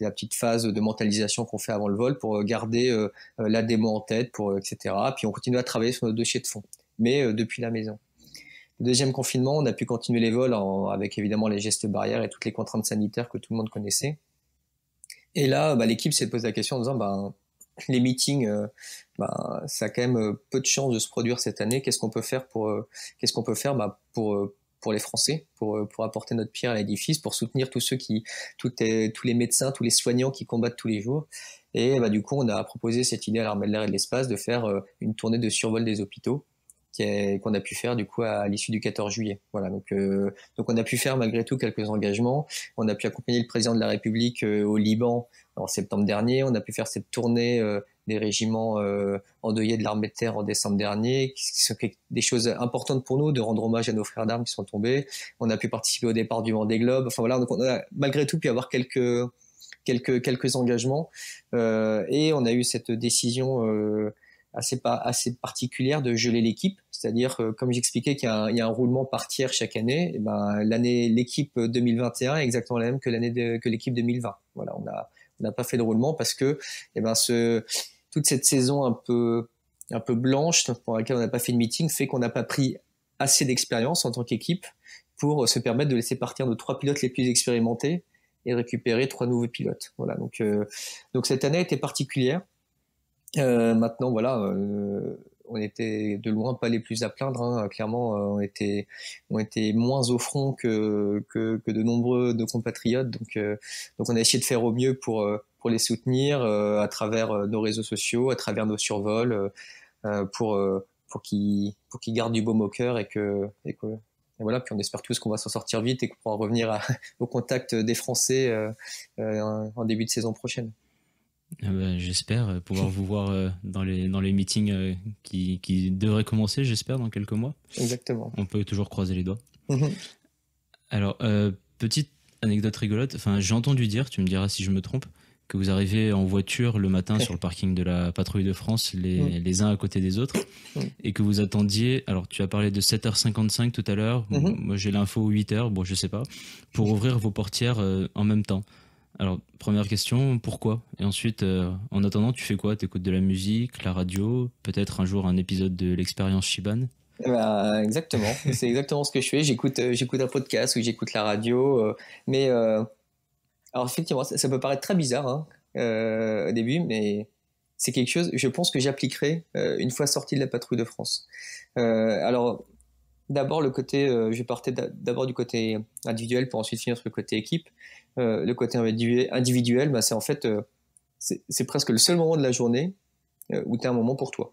la petite phase de mentalisation qu'on fait avant le vol pour garder la démo en tête, pour etc. Puis on continue à travailler sur nos dossiers de fond, mais depuis la maison deuxième confinement, on a pu continuer les vols avec évidemment les gestes barrières et toutes les contraintes sanitaires que tout le monde connaissait. Et là, bah, l'équipe s'est posé la question en disant, bah, les meetings, euh, ben, ça a quand même euh, peu de chances de se produire cette année. Qu'est-ce qu'on peut faire pour, euh, qu'est-ce qu'on peut faire ben, pour pour les Français, pour, pour apporter notre pierre à l'édifice, pour soutenir tous ceux qui, tous les médecins, tous les soignants qui combattent tous les jours. Et bah, du coup, on a proposé cette idée à l'armée de l'air et de l'espace de faire une tournée de survol des hôpitaux qu'on a pu faire du coup à, l'issue du 14 juillet. Voilà, donc, euh, donc on a pu faire malgré tout quelques engagements. On a pu accompagner le président de la République euh, au Liban en septembre dernier. On a pu faire cette tournée euh, des régiments endeuillés de l'armée de terre en décembre dernier, qui sont des choses importantes pour nous, de rendre hommage à nos frères d'armes qui sont tombés. On a pu participer au départ du Vendée Globe. Enfin voilà, donc on a malgré tout pu avoir quelques quelques quelques engagements et on a eu cette décision assez, assez particulière de geler l'équipe. C'est-à-dire, euh, comme j'expliquais qu'il y, a un roulement par tiers chaque année, et eh ben, l'année, l'équipe 2021 euh, est exactement la même que l'année que l'équipe 2020. Voilà, on n'a pas fait de roulement parce que, et eh ben, toute cette saison un peu, un peu blanche pour laquelle on n'a pas fait de meeting fait qu'on n'a pas pris assez d'expérience en tant qu'équipe pour euh, se permettre de laisser partir nos trois pilotes les plus expérimentés et récupérer trois nouveaux pilotes. Voilà, donc, donc cette année a été particulière. Euh, maintenant, voilà, euh, on était de loin pas les plus à plaindre. Hein. Clairement, euh, on était, on était moins au front que, que, que de nombreux de compatriotes. Donc, donc, on a essayé de faire au mieux pour, pour les soutenir à travers nos réseaux sociaux, à travers nos survols, pour, pour qu'ils pour qu'ils gardent du baume au cœur et que, et voilà, puis on espère tous qu'on va s'en sortir vite et qu'on pourra revenir à, au contact des Français en début de saison prochaine. Eh ben, j'espère euh, pouvoir vous voir euh, dans, les, dans meetings euh, qui, qui, devraient commencer, j'espère, dans quelques mois. Exactement. On peut toujours croiser les doigts. Mhm. Alors, petite anecdote rigolote. Enfin, j'ai entendu dire, tu me diras si je me trompe, que vous arrivez en voiture le matin sur le parking de la patrouille de France, les, mm. les uns à côté des autres, mm. et que vous attendiez. Alors, tu as parlé de 7h55 tout à l'heure. Mm-hmm. Moi, j'ai l'info 8h, bon, je sais pas, pour ouvrir vos portières en même temps. Alors, première question, pourquoi Et ensuite, euh, en attendant, tu fais quoi Tu écoutes de la musique, la radio, peut-être un jour un épisode de l'expérience Shiban eh ben, Exactement, c'est exactement ce que je fais. J'écoute, euh, j'écoute un podcast ou j'écoute la radio. Euh, mais, alors effectivement, ça, peut paraître très bizarre hein, au début, mais c'est quelque chose, je pense que j'appliquerai une fois sorti de la patrouille de France. alors, d'abord, le côté, je partais d'abord du côté individuel pour ensuite finir sur le côté équipe. Euh, le côté individuel, bah, c'est en fait, euh, c'est presque le seul moment de la journée euh, où tu as un moment pour toi.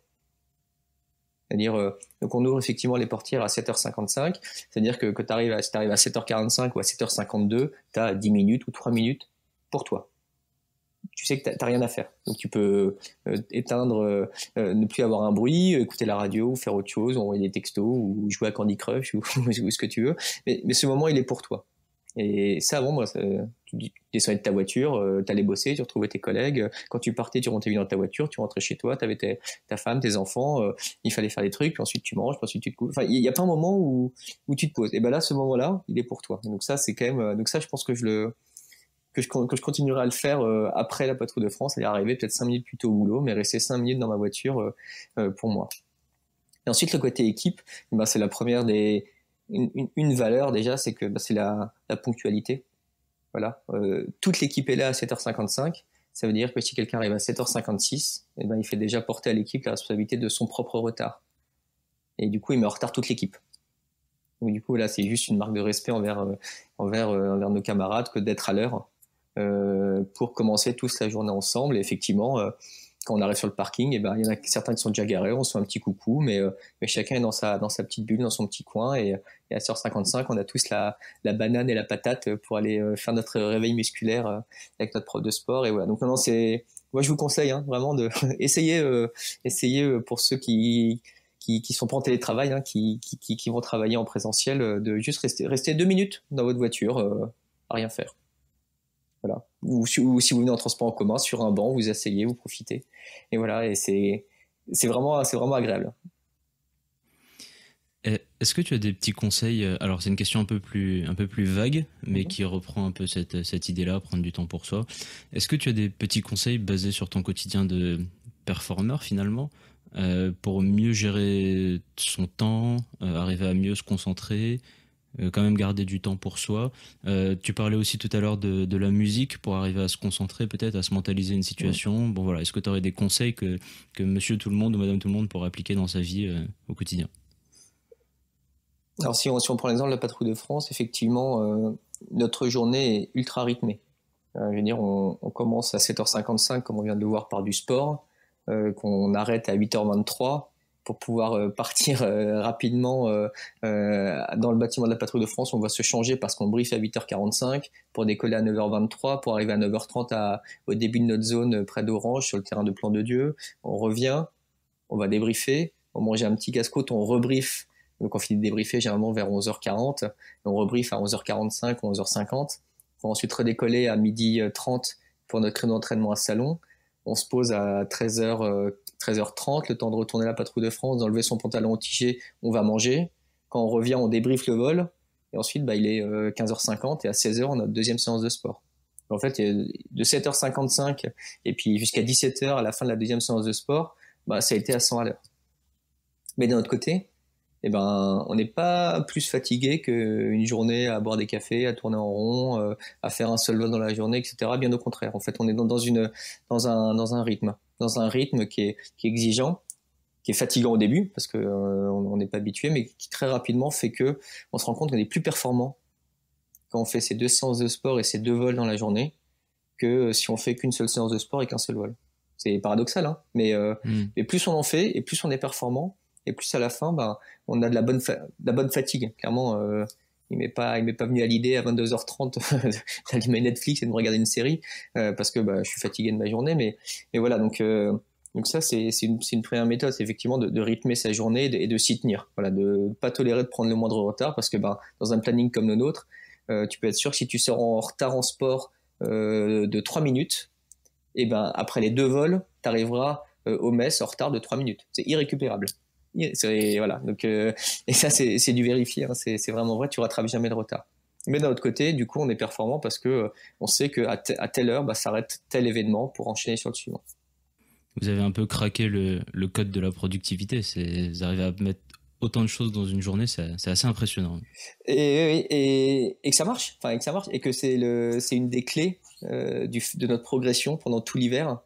C'est-à-dire, donc on ouvre effectivement les portières à 7h55, c'est-à-dire que, que tu arrives à, à 7h45 ou à 7h52, tu as 10 minutes ou 3 minutes pour toi. Tu sais que tu rien à faire. Donc tu peux éteindre, ne plus avoir un bruit, écouter la radio, ou faire autre chose, envoyer des textos, ou jouer à Candy Crush, ou, ce que tu veux. mais ce moment, il est pour toi. Et ça, bon moi, tu descendais de ta voiture, euh, tu allais bosser, tu retrouvais tes collègues. Quand tu partais, tu rentrais dans ta voiture, tu rentrais chez toi, tu avais ta femme, tes enfants, euh, il fallait faire des trucs, puis ensuite tu manges, puis ensuite tu te couches. Enfin, il n'y a pas un moment où, où tu te poses. Et ben là, ce moment-là, il est pour toi. Donc ça, c'est quand même. Euh, donc ça, je pense que je le. Que je, que je continuerai à le faire après la patrouille de France, aller arriver peut-être 5 minutes plus tôt au boulot, mais rester 5 minutes dans ma voiture pour moi. Et ensuite, le côté équipe, bah c'est la première des, une, valeur déjà, c'est que bah, c'est la, ponctualité. Voilà, euh, toute l'équipe est là à 7h55. Ça veut dire que si quelqu'un arrive à 7h56, eh ben, il fait déjà porter à l'équipe la responsabilité de son propre retard. Et du coup, il met en retard toute l'équipe. Donc du coup, là, c'est juste une marque de respect envers, euh, euh, envers nos camarades que d'être à l'heure pour commencer tous la journée ensemble. Et effectivement, quand on arrive sur le parking, et eh ben il y en a certains qui sont déjà garés, on se fait un petit coucou, mais, euh, mais chacun est dans sa dans sa petite bulle, dans son petit coin, et, à 6 h 55 on a tous la, la banane et la patate pour aller euh, faire notre réveil musculaire euh, avec notre prof de sport, et voilà. Donc maintenant c'est moi je vous conseille hein, vraiment de essayer essayer pour ceux qui qui, qui sont pas en télétravail, hein, qui, qui, qui, vont travailler en présentiel, de juste rester, rester deux minutes dans votre voiture, à rien faire. Voilà. Ou, si vous venez en transport en commun, sur un banc, vous asseyez, vous profitez. Et voilà, et c'est, c'est, vraiment, c'est vraiment agréable. Est-ce que tu as des petits conseils euh, Alors c'est une question un peu plus, un peu plus vague, mais mhm. qui reprend un peu cette, cette idée-là, prendre du temps pour soi. Est-ce que tu as des petits conseils basés sur ton quotidien de performeur finalement euh, pour mieux gérer son temps, euh, arriver à mieux se concentrer, euh, quand même garder du temps pour soi. Euh, tu parlais aussi tout à l'heure de, la musique pour arriver à se concentrer, peut-être à se mentaliser une situation. Bon voilà, est-ce que tu aurais des conseils que, que Monsieur tout le monde ou Madame tout le monde pourrait appliquer dans sa vie euh, au quotidien Alors si on, si on prend l'exemple de la patrouille de France, effectivement, notre journée est ultra rythmée. je veux dire, on, on, commence à 7h55, comme on vient de le voir, par du sport, qu'on arrête à 8h23 pour pouvoir euh, partir euh, rapidement euh, dans le bâtiment de la patrouille de France. On va se changer parce qu'on briefe à 8h45 pour décoller à 9h23, pour arriver à 9h30 à, au début de notre zone près d'Orange sur le terrain de Plan de Dieu. On revient, on va débriefer, on mange un petit casse-côte, on rebriefe. Donc on finit de débriefer généralement vers 11h40, on rebriefe à 11h45, 11h50 on va ensuite redécoller à midi 30 pour notre créneau d'entraînement à Salon. On se pose à 13h 13h30, le temps de retourner la patrouille de France, d'enlever son pantalon tigé, on va manger. Quand on revient, on débriefe le vol. Et ensuite, bah, il est 15h50 euh, et à 16h, on a notre deuxième séance de sport. En fait, euh, de 7h55 et puis jusqu'à 17h, à la fin de la deuxième séance de sport, bah, ça a été à 100 à l'heure. Mais d'un autre côté, eh ben, on n'est pas plus fatigué qu'une journée à boire des cafés, à tourner en rond, euh, à faire un seul vol dans la journée, etc. Bien au contraire. En fait, on est dans une, dans, un, dans un rythme dans un rythme qui est, exigeant, qui est fatigant au début parce que euh, on n'est pas habitué, mais qui très rapidement fait que on se rend compte qu'on est plus performant quand on fait ces deux séances de sport et ces deux vols dans la journée que euh, si on fait qu'une seule séance de sport et qu'un seul vol. C'est paradoxal, hein mais, euh, hmm. plus on en fait et plus on est performant et plus à la fin, bah, on a de la bonne, la bonne fatigue. Clairement, euh, il m'est pas, il m'est pas venu à l'idée à 22h30 d'allumer Netflix et de regarder une série euh, parce que bah, je suis fatigué de ma journée. Mais, mais voilà, donc, euh, donc ça, c'est, une, une, première méthode, c'est effectivement de, rythmer sa journée et de, s'y tenir. Voilà, de pas tolérer de prendre le moindre retard parce que bah, dans un planning comme le nôtre, euh, tu peux être sûr que si tu sors en retard en sport de 3 minutes, et ben après les deux vols, tu arriveras au MES en retard de 3 minutes. C'est irrécupérable. Et voilà. Donc, euh, et ça, c'est du vérifier. Hein. C'est vraiment vrai. Tu rattrapes jamais le retard. Mais d'un autre côté, du coup, on est performant parce que euh, on sait que à, telle heure, bah, s'arrête tel événement pour enchaîner sur le suivant. Vous avez un peu craqué le, code de la productivité. Vous arrivez à mettre autant de choses dans une journée, c'est assez impressionnant. Et, et, que ça marche, enfin, et que ça marche, et que c'est une des clés euh, de notre progression pendant tout l'hiver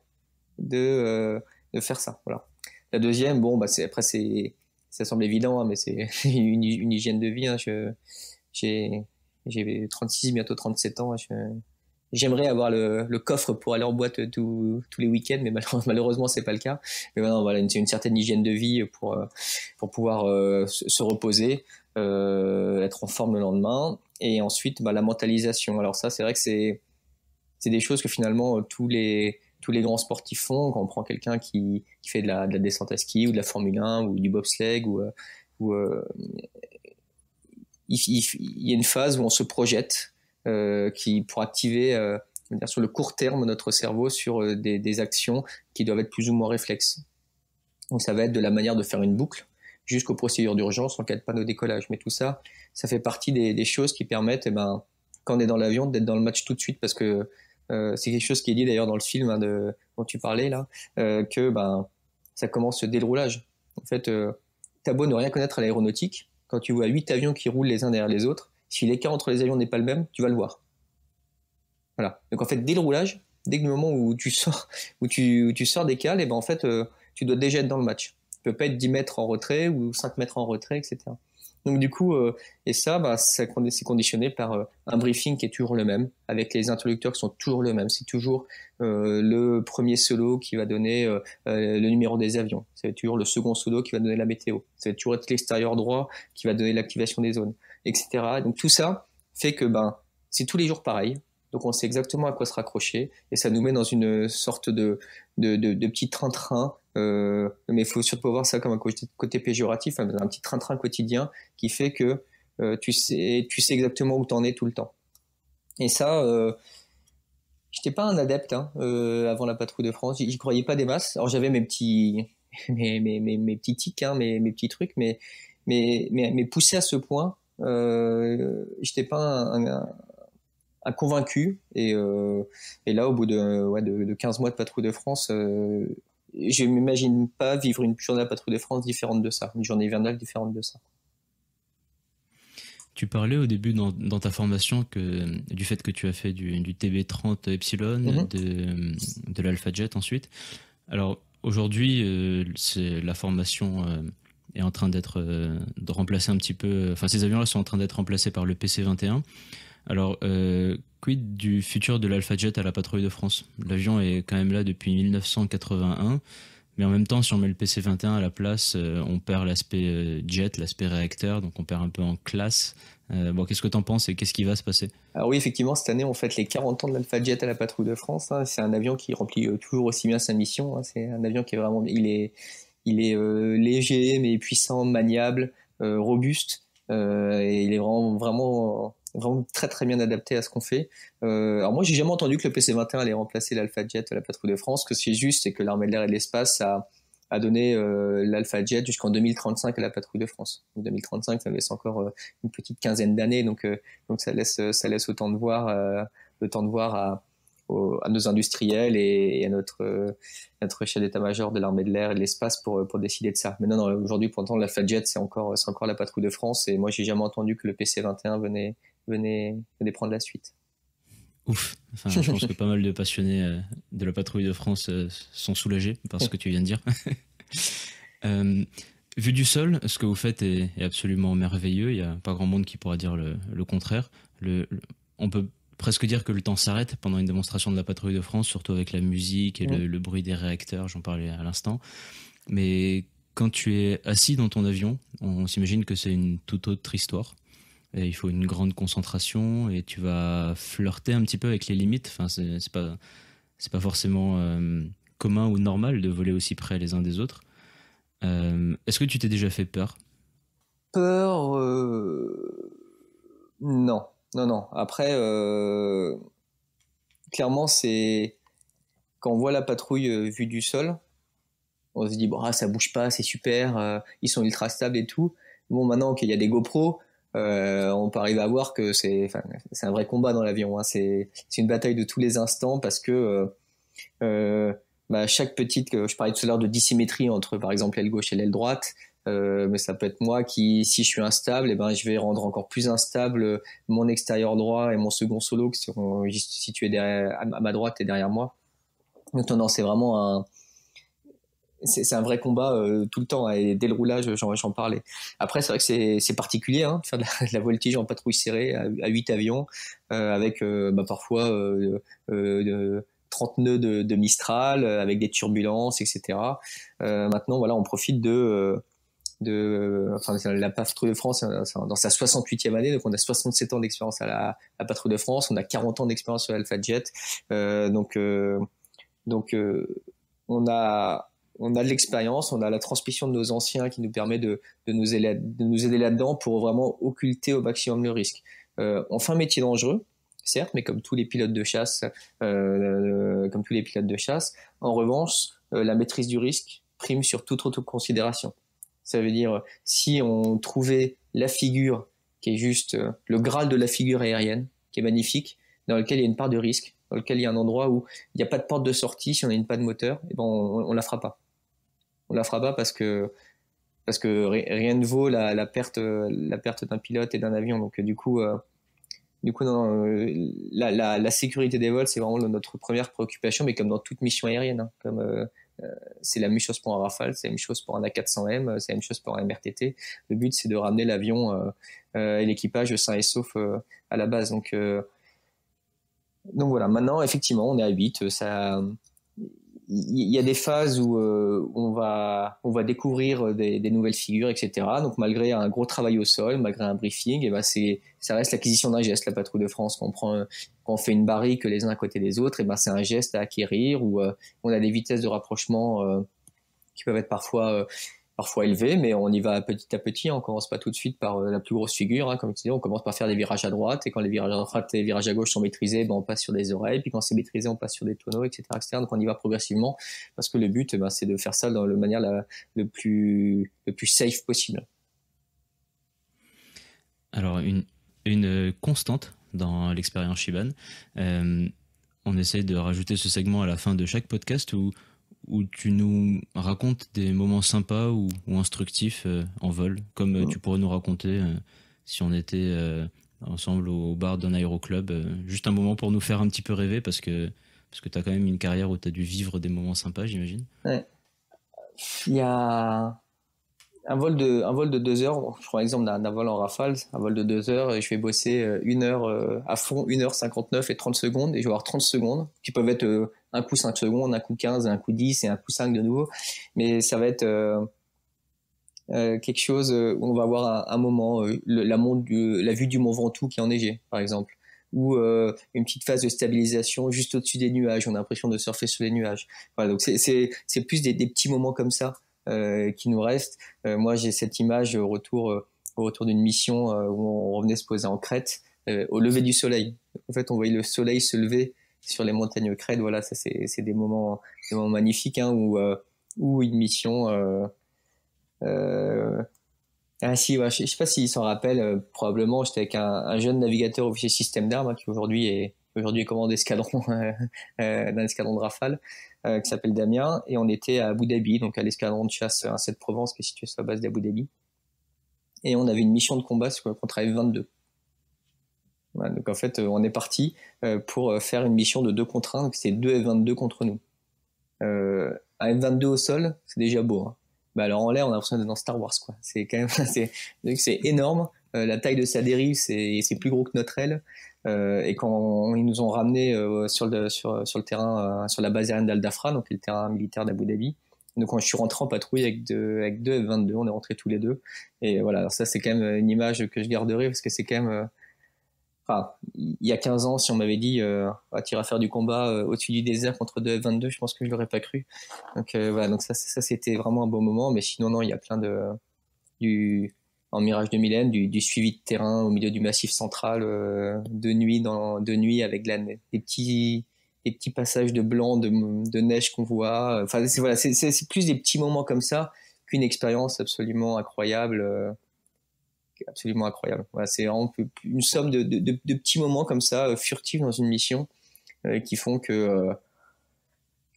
de, de faire ça. Voilà. La deuxième, bon, bah, c'est, après, c'est, ça semble évident, hein, mais c'est une, hygiène de vie. Hein, je, j'ai, j'ai 36, bientôt 37 ans. Hein. j'aimerais avoir le, coffre pour aller en boîte tous les week-ends, mais malheureusement, c'est pas le cas. Mais voilà, c'est une certaine hygiène de vie pour, pour pouvoir euh, se reposer, euh, être en forme le lendemain. Et ensuite, bah, la mentalisation. Alors ça, c'est vrai que c'est, c'est des choses que finalement tous les tous les grands sportifs font. Quand on prend quelqu'un qui, qui, fait de la, descente à ski ou de la Formule 1 ou du bobsleigh, ou, euh, ou euh, il, y a une phase où on se projette euh, qui pour activer sur le court terme notre cerveau sur des, actions qui doivent être plus ou moins réflexes. Donc ça va être de la manière de faire une boucle jusqu'aux procédures d'urgence en cas de panneau décollage. Mais tout ça, ça fait partie des, choses qui permettent, et eh ben, quand on est dans l'avion, d'être dans le match tout de suite parce que euh, c'est quelque chose qui est dit d'ailleurs dans le film hein, dont tu parlais là, euh, que ben, ça commence dès le roulage. En fait, euh, t'as beau ne rien connaître à l'aéronautique, quand tu vois huit avions qui roulent les uns derrière les autres, si l'écart entre les avions n'est pas le même, tu vas le voir. Voilà. Donc en fait, dès le roulage, dès le moment où tu sors, où tu, sors des cales, et eh ben en fait, euh, tu dois déjà être dans le match. Tu peux pas être 10 mètres en retrait ou 5 mètres en retrait, etc. Donc du coup, euh, et ça, bah, c'est conditionné par euh, un briefing qui est toujours le même, avec les introducteurs qui sont toujours le même. C'est toujours euh, le premier solo qui va donner le numéro des avions. C'est toujours le second solo qui va donner la météo. C'est toujours l'extérieur droit qui va donner l'activation des zones, etc. Donc tout ça fait que ben c'est tous les jours pareil. Donc on sait exactement à quoi se raccrocher et ça nous met dans une sorte de, de, de, de petit train-train euh, mais il faut surtout voir ça comme un côté, côté péjoratif, hein, un petit train-train quotidien qui fait que euh, tu, sais, tu sais exactement où tu en es tout le temps. Et ça, euh, je n'étais pas un adepte hein, euh, avant la patrouille de France. J'y croyais pas des masses. Alors j'avais mes petits, mes, mes, mes, petits tics, hein, mes, petits trucs, mais, mais, mais, poussé à ce point, je n'étais pas un, convaincu. Et, là, au bout de, de, 15 mois de patrouille de France, je m'imagine pas vivre une journée à la patrouille de France différente de ça, une journée hivernale différente de ça. Tu parlais au début dans, ta formation que, du fait que tu as fait du, du TB30 Epsilon, mhm. de, l'Alpha Jet ensuite. Alors aujourd'hui, euh, la formation euh, est en train d'être euh, remplacée un petit peu. Enfin, ces avions-là sont en train d'être remplacés par le PC-21. Alors, euh, quid du futur de l'Alpha Jet à la patrouille de France L'avion est quand même là depuis 1981, mais en même temps, si on met le PC-21 à la place, euh, on perd l'aspect euh, jet, l'aspect réacteur, donc on perd un peu en classe. bon, qu'est-ce que t'en penses et qu'est-ce qui va se passer Alors oui, effectivement, cette année, on fête les 40 ans de l'Alpha Jet à la patrouille de France. Hein. C'est un avion qui remplit toujours aussi bien sa mission. Hein. C'est un avion qui est vraiment... Il est, il est léger, mais puissant, maniable, robuste. et il est vraiment... vraiment vraiment très très bien adapté à ce qu'on fait. Euh, alors moi j'ai jamais entendu que le PC-21 allait remplacer l'Alpha Jet à la patrouille de France. Ce que c'est juste, c'est que l'armée de l'air et de l'espace a, a donné euh, l'Alpha Jet jusqu'en 2035 à la patrouille de France. Donc 2035, ça laisse encore euh, une petite quinzaine d'années, donc euh, donc ça laisse ça laisse autant de voir le temps de voir à, à nos industriels et, à notre notre chef d'état-major de l'armée de l'air et de l'espace pour pour décider de ça. Mais non, non aujourd'hui, pourtant, l'Alpha Jet c'est encore c'est encore la patrouille de France et moi j'ai jamais entendu que le PC-21 venait venez, prendre la suite. Ouf. je pense que pas mal de passionnés euh, de la patrouille de France euh, sont soulagés par ce que tu viens de dire. Euh, vu du sol, ce que vous faites est, absolument merveilleux. Il n'y a pas grand monde qui pourra dire le, contraire. on peut presque dire que le temps s'arrête pendant une démonstration de la patrouille de France, surtout avec la musique et le, bruit des réacteurs, j'en parlais à l'instant. Mais quand tu es assis dans ton avion, on s'imagine que c'est une toute autre histoire il faut une grande concentration et tu vas flirter un petit peu avec les limites. Enfin, c'est pas, pas forcément euh, commun ou normal de voler aussi près les uns des autres. Euh, est-ce que tu t'es déjà fait peur Peur euh, Non, non, non. Après, clairement, c'est quand on voit la patrouille vue du sol, on se dit, ah, ça bouge pas, c'est super, ils sont ultra stables et tout. Bon, maintenant qu'il y a des GoPro, euh, on peut arriver à voir que c'est un vrai combat dans l'avion. Hein. C'est une bataille de tous les instants parce que euh, euh, bah, chaque petite, je parlais tout à l'heure de dissymétrie entre par exemple l'aile gauche et l'aile droite, mais ça peut être moi qui, si je suis instable, et eh ben, je vais rendre encore plus instable mon extérieur droit et mon second solo qui seront situés derrière, à ma droite et derrière moi. Donc c'est vraiment un, c'est un vrai combat euh, tout le temps hein, et dès le roulage j'en parlais après c'est vrai que c'est particulier hein, de faire de la, voltige en patrouille serrée à, huit 8 avions euh, avec euh, bah, parfois 30 euh, nœuds de, de, Mistral avec des turbulences etc maintenant voilà on profite de de enfin la patrouille de France dans sa 68e année donc on a 67 ans d'expérience à la, patrouille de France on a 40 ans d'expérience sur l'Alpha Jet donc donc on a on a de l'expérience, on a la transmission de nos anciens qui nous permet de, nous, aider, de nous aider là-dedans pour vraiment occulter au maximum le risque. Enfin, euh, on fait métier dangereux, certes, mais comme tous les pilotes de chasse, euh, comme tous les pilotes de chasse, en revanche, euh, la maîtrise du risque prime sur toute autre considération. Ça veut dire si on trouvait la figure qui est juste le graal de la figure aérienne, qui est magnifique, dans lequel il y a une part de risque, dans lequel il y a un endroit où il n'y a pas de porte de sortie, si on n'a pas de moteur, et eh ben, on, ne la fera pas on la fera pas parce que parce que rien ne vaut la, perte la perte d'un pilote et d'un avion. Donc euh, du coup euh, du coup non, euh, la, sécurité des vols c'est vraiment notre première préoccupation, mais comme dans toute mission aérienne, hein. comme c'est la même chose pour un Rafale, c'est la même chose pour un A400M, c'est la même chose pour un MRTT. Le but, c'est de ramener l'avion et l'équipage sain et sauf à la base. Donc, donc voilà, maintenant, effectivement, on est à 8. Ça, il y a des phases où, euh, on va on va découvrir des, des, nouvelles figures, etc. Donc malgré un gros travail au sol, malgré un briefing, et ben c'est ça reste l'acquisition d'un geste. La patrouille de France, quand on prend fait une barrique les uns à côté des autres, et ben c'est un geste à acquérir où euh, on a des vitesses de rapprochement euh, qui peuvent être parfois parfois élevé, mais on y va petit à petit. On commence pas tout de suite par euh, la plus grosse figure. Hein, comme tu dis, on commence par faire des virages à droite, et quand les virages à droite et les virages à gauche sont maîtrisés, ben, on passe sur des oreilles, puis quand c'est maîtrisé, on passe sur des tonneaux, etc., Donc on y va progressivement, parce que le but, ben, c'est de faire ça dans la manière la, le, plus, le plus safe possible. Alors, une, constante dans l'expérience Shiban, euh, on essaie de rajouter ce segment à la fin de chaque podcast où où tu nous racontes des moments sympas ou, instructifs euh, en vol, comme euh, tu pourrais nous raconter euh, si on était ensemble au, bar d'un aéroclub. juste un moment pour nous faire un petit peu rêver, parce que, parce que tu as quand même une carrière où tu as dû vivre des moments sympas, j'imagine. Ouais. Il y a un vol de vol de deux heures par je prends l'exemple d'un vol en rafale un vol de deux heures et je vais bosser euh, une heure euh, à fond 1 heure 59 et 30 secondes et je vais avoir 30 secondes qui peuvent être euh, un coup 5 secondes un coup 15 un coup 10 et un coup 5 de nouveau mais ça va être quelque chose où on va avoir un, moment la, la vue du mont Ventoux qui est enneigé par exemple ou une petite phase de stabilisation juste au-dessus des nuages. On a l'impression de surfer sur les nuages. Voilà, donc c'est plus des, petits moments comme ça euh, qui nous reste. Euh, moi, j'ai cette image au retour, euh, au retour d'une mission où on revenait se poser en Crète au lever du soleil. En fait, on voyait le soleil se lever sur les montagnes Crète Voilà, ça c'est des moments, des magnifiques hein, où, une mission. Ah si, je, ne sais pas s'il s'en rappelle. probablement, j'étais avec un, jeune navigateur officier système d'armes hein, qui aujourd'hui est aujourd'hui commandant d'escadron d'un escadron de Rafale. Euh, qui s'appelle Damien, et on était à Abu Dhabi, donc à l'escadron de chasse euh, à cette Provence qui est situé sur la base d'Abu Dhabi. Et on avait une mission de combat sur contre F-22. donc en fait, euh, on est parti pour faire une mission de 2 contre 1, donc c'est 2 F-22 contre nous. un F-22 au sol, c'est déjà beau. Mais hein. Bah alors en l'air, on a l'impression d'être dans Star Wars, quoi. C'est quand même, c'est énorme. Euh, la taille de sa dérive, c'est, plus gros que notre aile. Euh, et quand ils nous ont ramené euh, sur, le, sur, le terrain, sur la base aérienne d'Al-Dafra, donc le terrain militaire d'Abu Dhabi, donc quand je suis rentré en patrouille avec deux, avec F22, on est rentrés tous les deux. Et voilà, ça c'est quand même une image que je garderai parce que c'est quand même... enfin, il y a 15 ans, si on m'avait dit euh, ah, faire du combat au-dessus du désert contre deux F22, je pense que je l'aurais pas cru. Donc voilà, donc ça, c'était vraiment un bon moment. Mais sinon, non, il y a plein de... Du, en Mirage 2000 du, du suivi de terrain au milieu du massif central euh, de nuit de nuit avec la, des petits petits passages de blanc de, neige qu'on voit enfin c'est plus des petits moments comme ça qu'une expérience absolument incroyable euh, absolument incroyable voilà, c'est une somme de, petits moments comme ça euh, furtifs dans une mission qui font que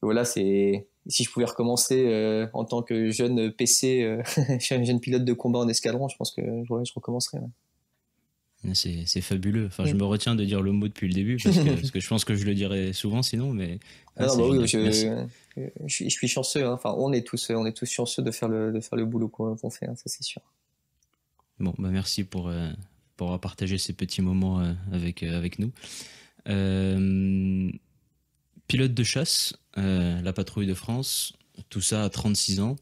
voilà c'est si je pouvais recommencer euh, en tant que jeune PC, euh, jeune pilote de combat en escadron, je pense que je recommencerais. C'est fabuleux. Enfin, je mm. me retiens de dire le mot depuis le début parce que, je pense que je le dirais souvent sinon, mais. Ah, bah euh, je, suis chanceux. Hein. Enfin, on est tous, on est tous chanceux de faire le, de faire le boulot qu'on fait. Hein, ça, c'est sûr. Bon, bah, merci pour avoir pour partager ces petits moments avec avec nous. Pilote de chasse, euh, la patrouille de France, tout ça à 36 ans,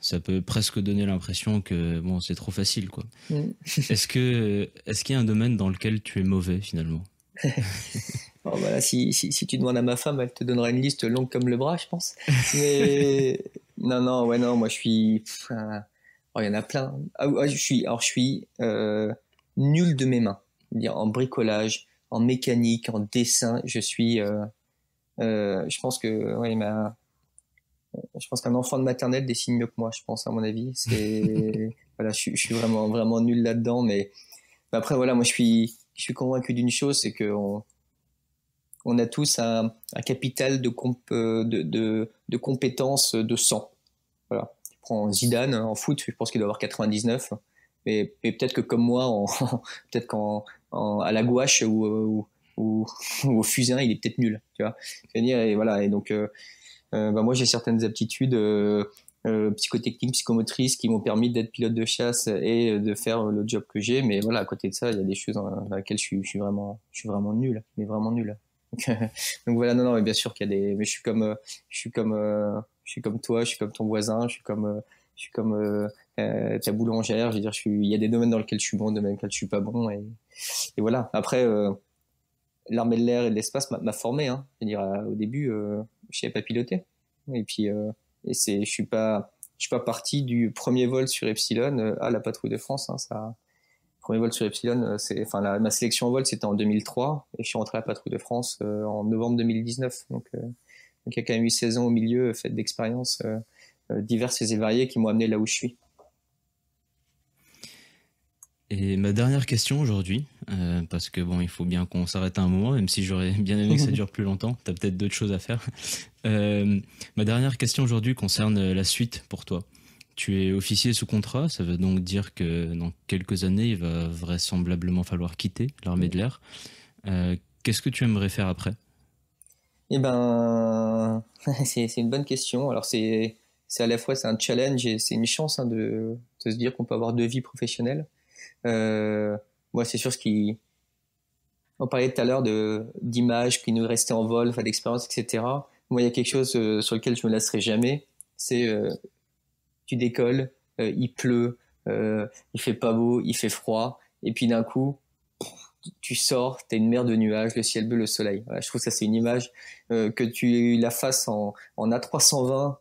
ça peut presque donner l'impression que bon, c'est trop facile. quoi. Mm. est-ce que est-ce qu'il y a un domaine dans lequel tu es mauvais finalement si, tu demandes à ma femme, elle te donnera une liste longue comme le bras, je pense. non, non, ouais, non, moi je suis. Oh, il y en a plein. Ah, ah, je suis, alors je suis euh, nul de mes mains. En bricolage, en mécanique, en dessin, je suis. Euh, euh, je pense que je pense qu'un enfant de maternelle dessine mieux que moi, je pense à mon avis. C'est voilà, je, suis vraiment vraiment nul là-dedans, mais... après voilà, moi je suis je suis convaincu d'une chose, c'est que on... a tous un, capital euh, de, de, compétences euh, de sang. Voilà. Tu prends Zidane hein, en foot, je pense qu'il doit avoir 99. Mais, peut-être que comme moi, peut-être à la gouache ou, au fusain, il est peut-être nul. Tu vois et voilà. Et donc, moi, j'ai certaines aptitudes psychotechniques, psychomotrices qui m'ont permis d'être pilote de chasse et de faire le job que j'ai. Mais voilà, à côté de ça, il y a des choses dans lesquelles je suis, vraiment, je suis vraiment nul, mais vraiment nul. Donc, voilà, non, non, mais bien sûr qu'il y a des, mais je suis comme, je suis comme, je suis comme toi, je suis comme ton voisin, je suis comme je suis comme ta boulangère, je veux dire, suis, il y a des domaines dans lesquels je suis bon, des domaines dans lesquels je suis pas bon, et, et voilà. Après, l'armée de l'air et de l'espace m'a formé. Hein. dire euh, au début, euh, je savais pas piloter. Et puis, euh, et c'est, je suis pas, je suis pas parti du premier vol sur Epsilon euh, à la patrouille de France. Hein, ça, premier vol sur Epsilon, c'est, enfin, la, ma sélection en vol c'était en 2003 et je suis rentré à la patrouille de France en novembre 2019. Donc, donc il y a quand même eu 16 ans au milieu, faites d'expériences diverses et variées qui m'ont amené là où je suis. Et ma dernière question aujourd'hui, euh, parce que bon, il faut bien qu'on s'arrête un moment, même si j'aurais bien aimé que ça dure plus longtemps, tu as peut-être d'autres choses à faire. Euh, ma dernière question aujourd'hui concerne euh, la suite pour toi. Tu es officier sous contrat, ça veut donc dire que dans quelques années, il va vraisemblablement falloir quitter l'armée de l'air. Qu'est-ce que tu aimerais faire après Eh ben, c'est une bonne question. Alors c'est à la fois c'est un challenge et c'est une chance hein, de, se dire qu'on peut avoir deux vies professionnelles. Euh, moi, c'est sûr ce qui. On parlait tout à l'heure de d'images qui nous restaient en vol, enfin, d'expériences, etc. Moi, il y a quelque chose euh, sur lequel je me lasserai jamais. C'est euh, tu décolles, il pleut, il fait pas beau, il fait froid, et puis d'un coup, tu sors, t'es une mer de nuages, le ciel bleu, le soleil. je trouve que ça c'est une image que tu la fasses en, en A320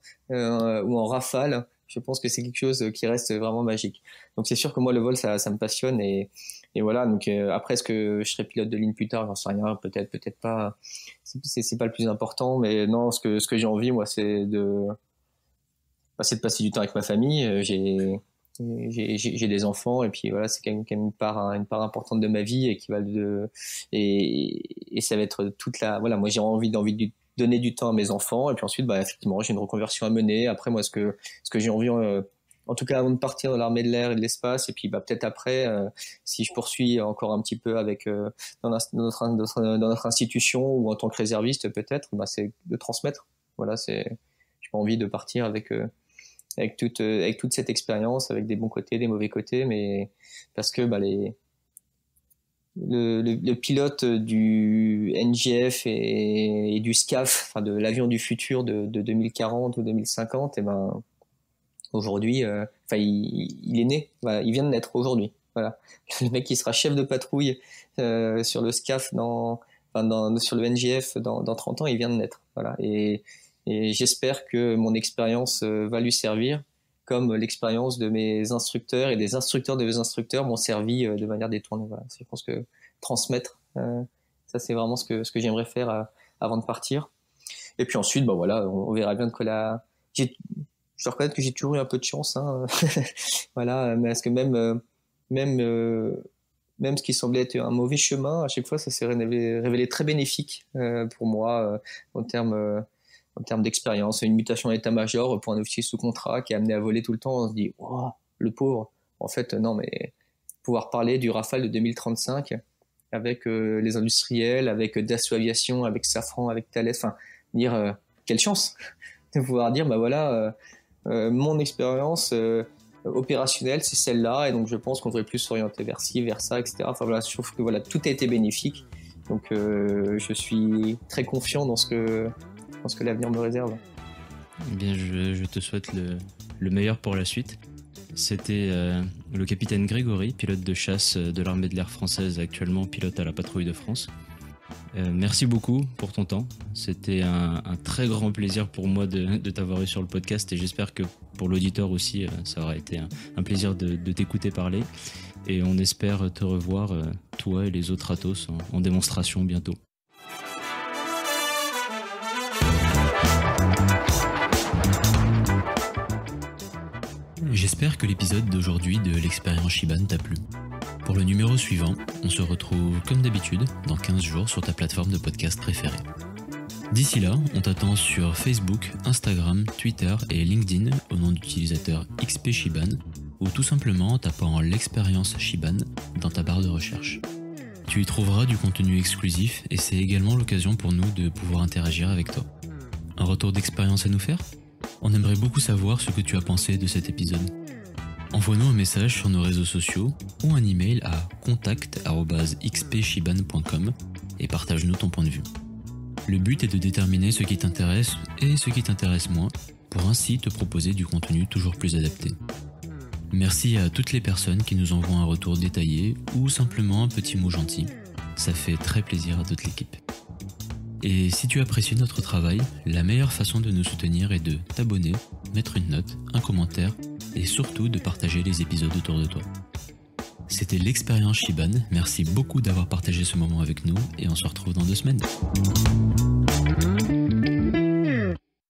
ou en rafale je pense que c'est quelque chose qui reste vraiment magique. Donc c'est sûr que moi le vol ça, me passionne et, voilà donc euh, après est-ce que je serai pilote de ligne plus tard j'en sais rien peut-être peut-être pas c'est pas le plus important mais non ce que ce que j'ai envie moi c'est de passer de passer du temps avec ma famille euh, j'ai des enfants et puis voilà c'est quand, même, une part hein, une part importante de ma vie et qui va et, et ça va être toute la voilà moi j'ai envie d'envie donner du temps à mes enfants. Et puis ensuite, bah, effectivement, j'ai une reconversion à mener. Après, moi, ce que, ce que j'ai envie, euh, en tout cas, avant de partir dans l'armée de l'air et de l'espace, et puis bah, peut-être après, euh, si je poursuis encore un petit peu avec euh, dans, notre, dans, notre, institution ou en tant que réserviste, peut-être, bah, c'est de transmettre. Voilà, c'est, j'ai pas envie de partir avec. avec toute, avec toute cette expérience, avec des bons côtés, des mauvais côtés, mais parce que bah, les, le, le, pilote du NGF et, du SCAF, enfin de l'avion du futur de, de, 2040 ou 2050, et eh ben aujourd'hui, euh, enfin il, est né, il vient de naître aujourd'hui. Voilà, le mec qui sera chef de patrouille euh, sur le SCAF dans, enfin dans, sur le NGF dans, dans, 30 ans, il vient de naître. Voilà, et, et j'espère que mon expérience euh, va lui servir comme l'expérience de mes instructeurs et des instructeurs de mes instructeurs m'ont servi euh, de manière détournée. Voilà. Je pense que transmettre, euh, ça c'est vraiment ce que, ce que j'aimerais faire euh, avant de partir. Et puis ensuite, bah voilà, on, verra bien de quoi la. Je dois reconnaître que j'ai toujours eu un peu de chance, hein. voilà, ce que même, même, même ce qui semblait être un mauvais chemin, à chaque fois, ça s'est révélé, très bénéfique pour moi en termes en termes d'expérience, une mutation détat major pour un officier sous contrat qui est amené à voler tout le temps, on se dit, le pauvre. En fait, non, mais pouvoir parler du Rafale de 2035 avec euh, les industriels, avec euh, Dassault Aviation, avec Safran, avec Thales, enfin, dire euh, quelle chance de pouvoir dire, bah voilà, mon expérience opérationnelle, c'est celle-là, et donc je pense qu'on devrait plus s'orienter vers ci, vers ça, etc. Enfin voilà, je trouve que voilà, tout a été bénéfique, donc je suis très confiant dans ce que je pense que l'avenir me réserve. Eh bien, je, te souhaite le, meilleur pour la suite. C'était euh, le capitaine Grégory, pilote de chasse de l'armée de l'air française, actuellement pilote à la patrouille de France. Euh, merci beaucoup pour ton temps. C'était un, très grand plaisir pour moi de, t'avoir eu sur le podcast et j'espère que pour l'auditeur aussi, euh, ça aura été un, plaisir de, t'écouter parler. Et on espère te revoir, toi et les autres Atos, en démonstration bientôt. J'espère que l'épisode d'aujourd'hui de l'expérience Shiban t'a plu. Pour le numéro suivant, on se retrouve comme d'habitude dans 15 jours sur ta plateforme de podcast préférée. D'ici là, on t'attend sur Facebook, Instagram, Twitter et LinkedIn au nom d'utilisateur XP Shiban ou tout simplement en tapant l'expérience Shiban dans ta barre de recherche. Tu y trouveras du contenu exclusif et c'est également l'occasion pour nous de pouvoir interagir avec toi. Un retour d'expérience à nous faire on aimerait beaucoup savoir ce que tu as pensé de cet épisode. Envoie-nous un message sur nos réseaux sociaux ou un email à contact.xpshiban.com et partage-nous ton point de vue. Le but est de déterminer ce qui t'intéresse et ce qui t'intéresse moins pour ainsi te proposer du contenu toujours plus adapté. Merci à toutes les personnes qui nous envoient un retour détaillé ou simplement un petit mot gentil. Ça fait très plaisir à toute l'équipe. Et si tu apprécies notre travail, la meilleure façon de nous soutenir est de t'abonner, mettre une note, un commentaire et surtout de partager les épisodes autour de toi. C'était l'expérience Shiban, merci beaucoup d'avoir partagé ce moment avec nous et on se retrouve dans deux semaines.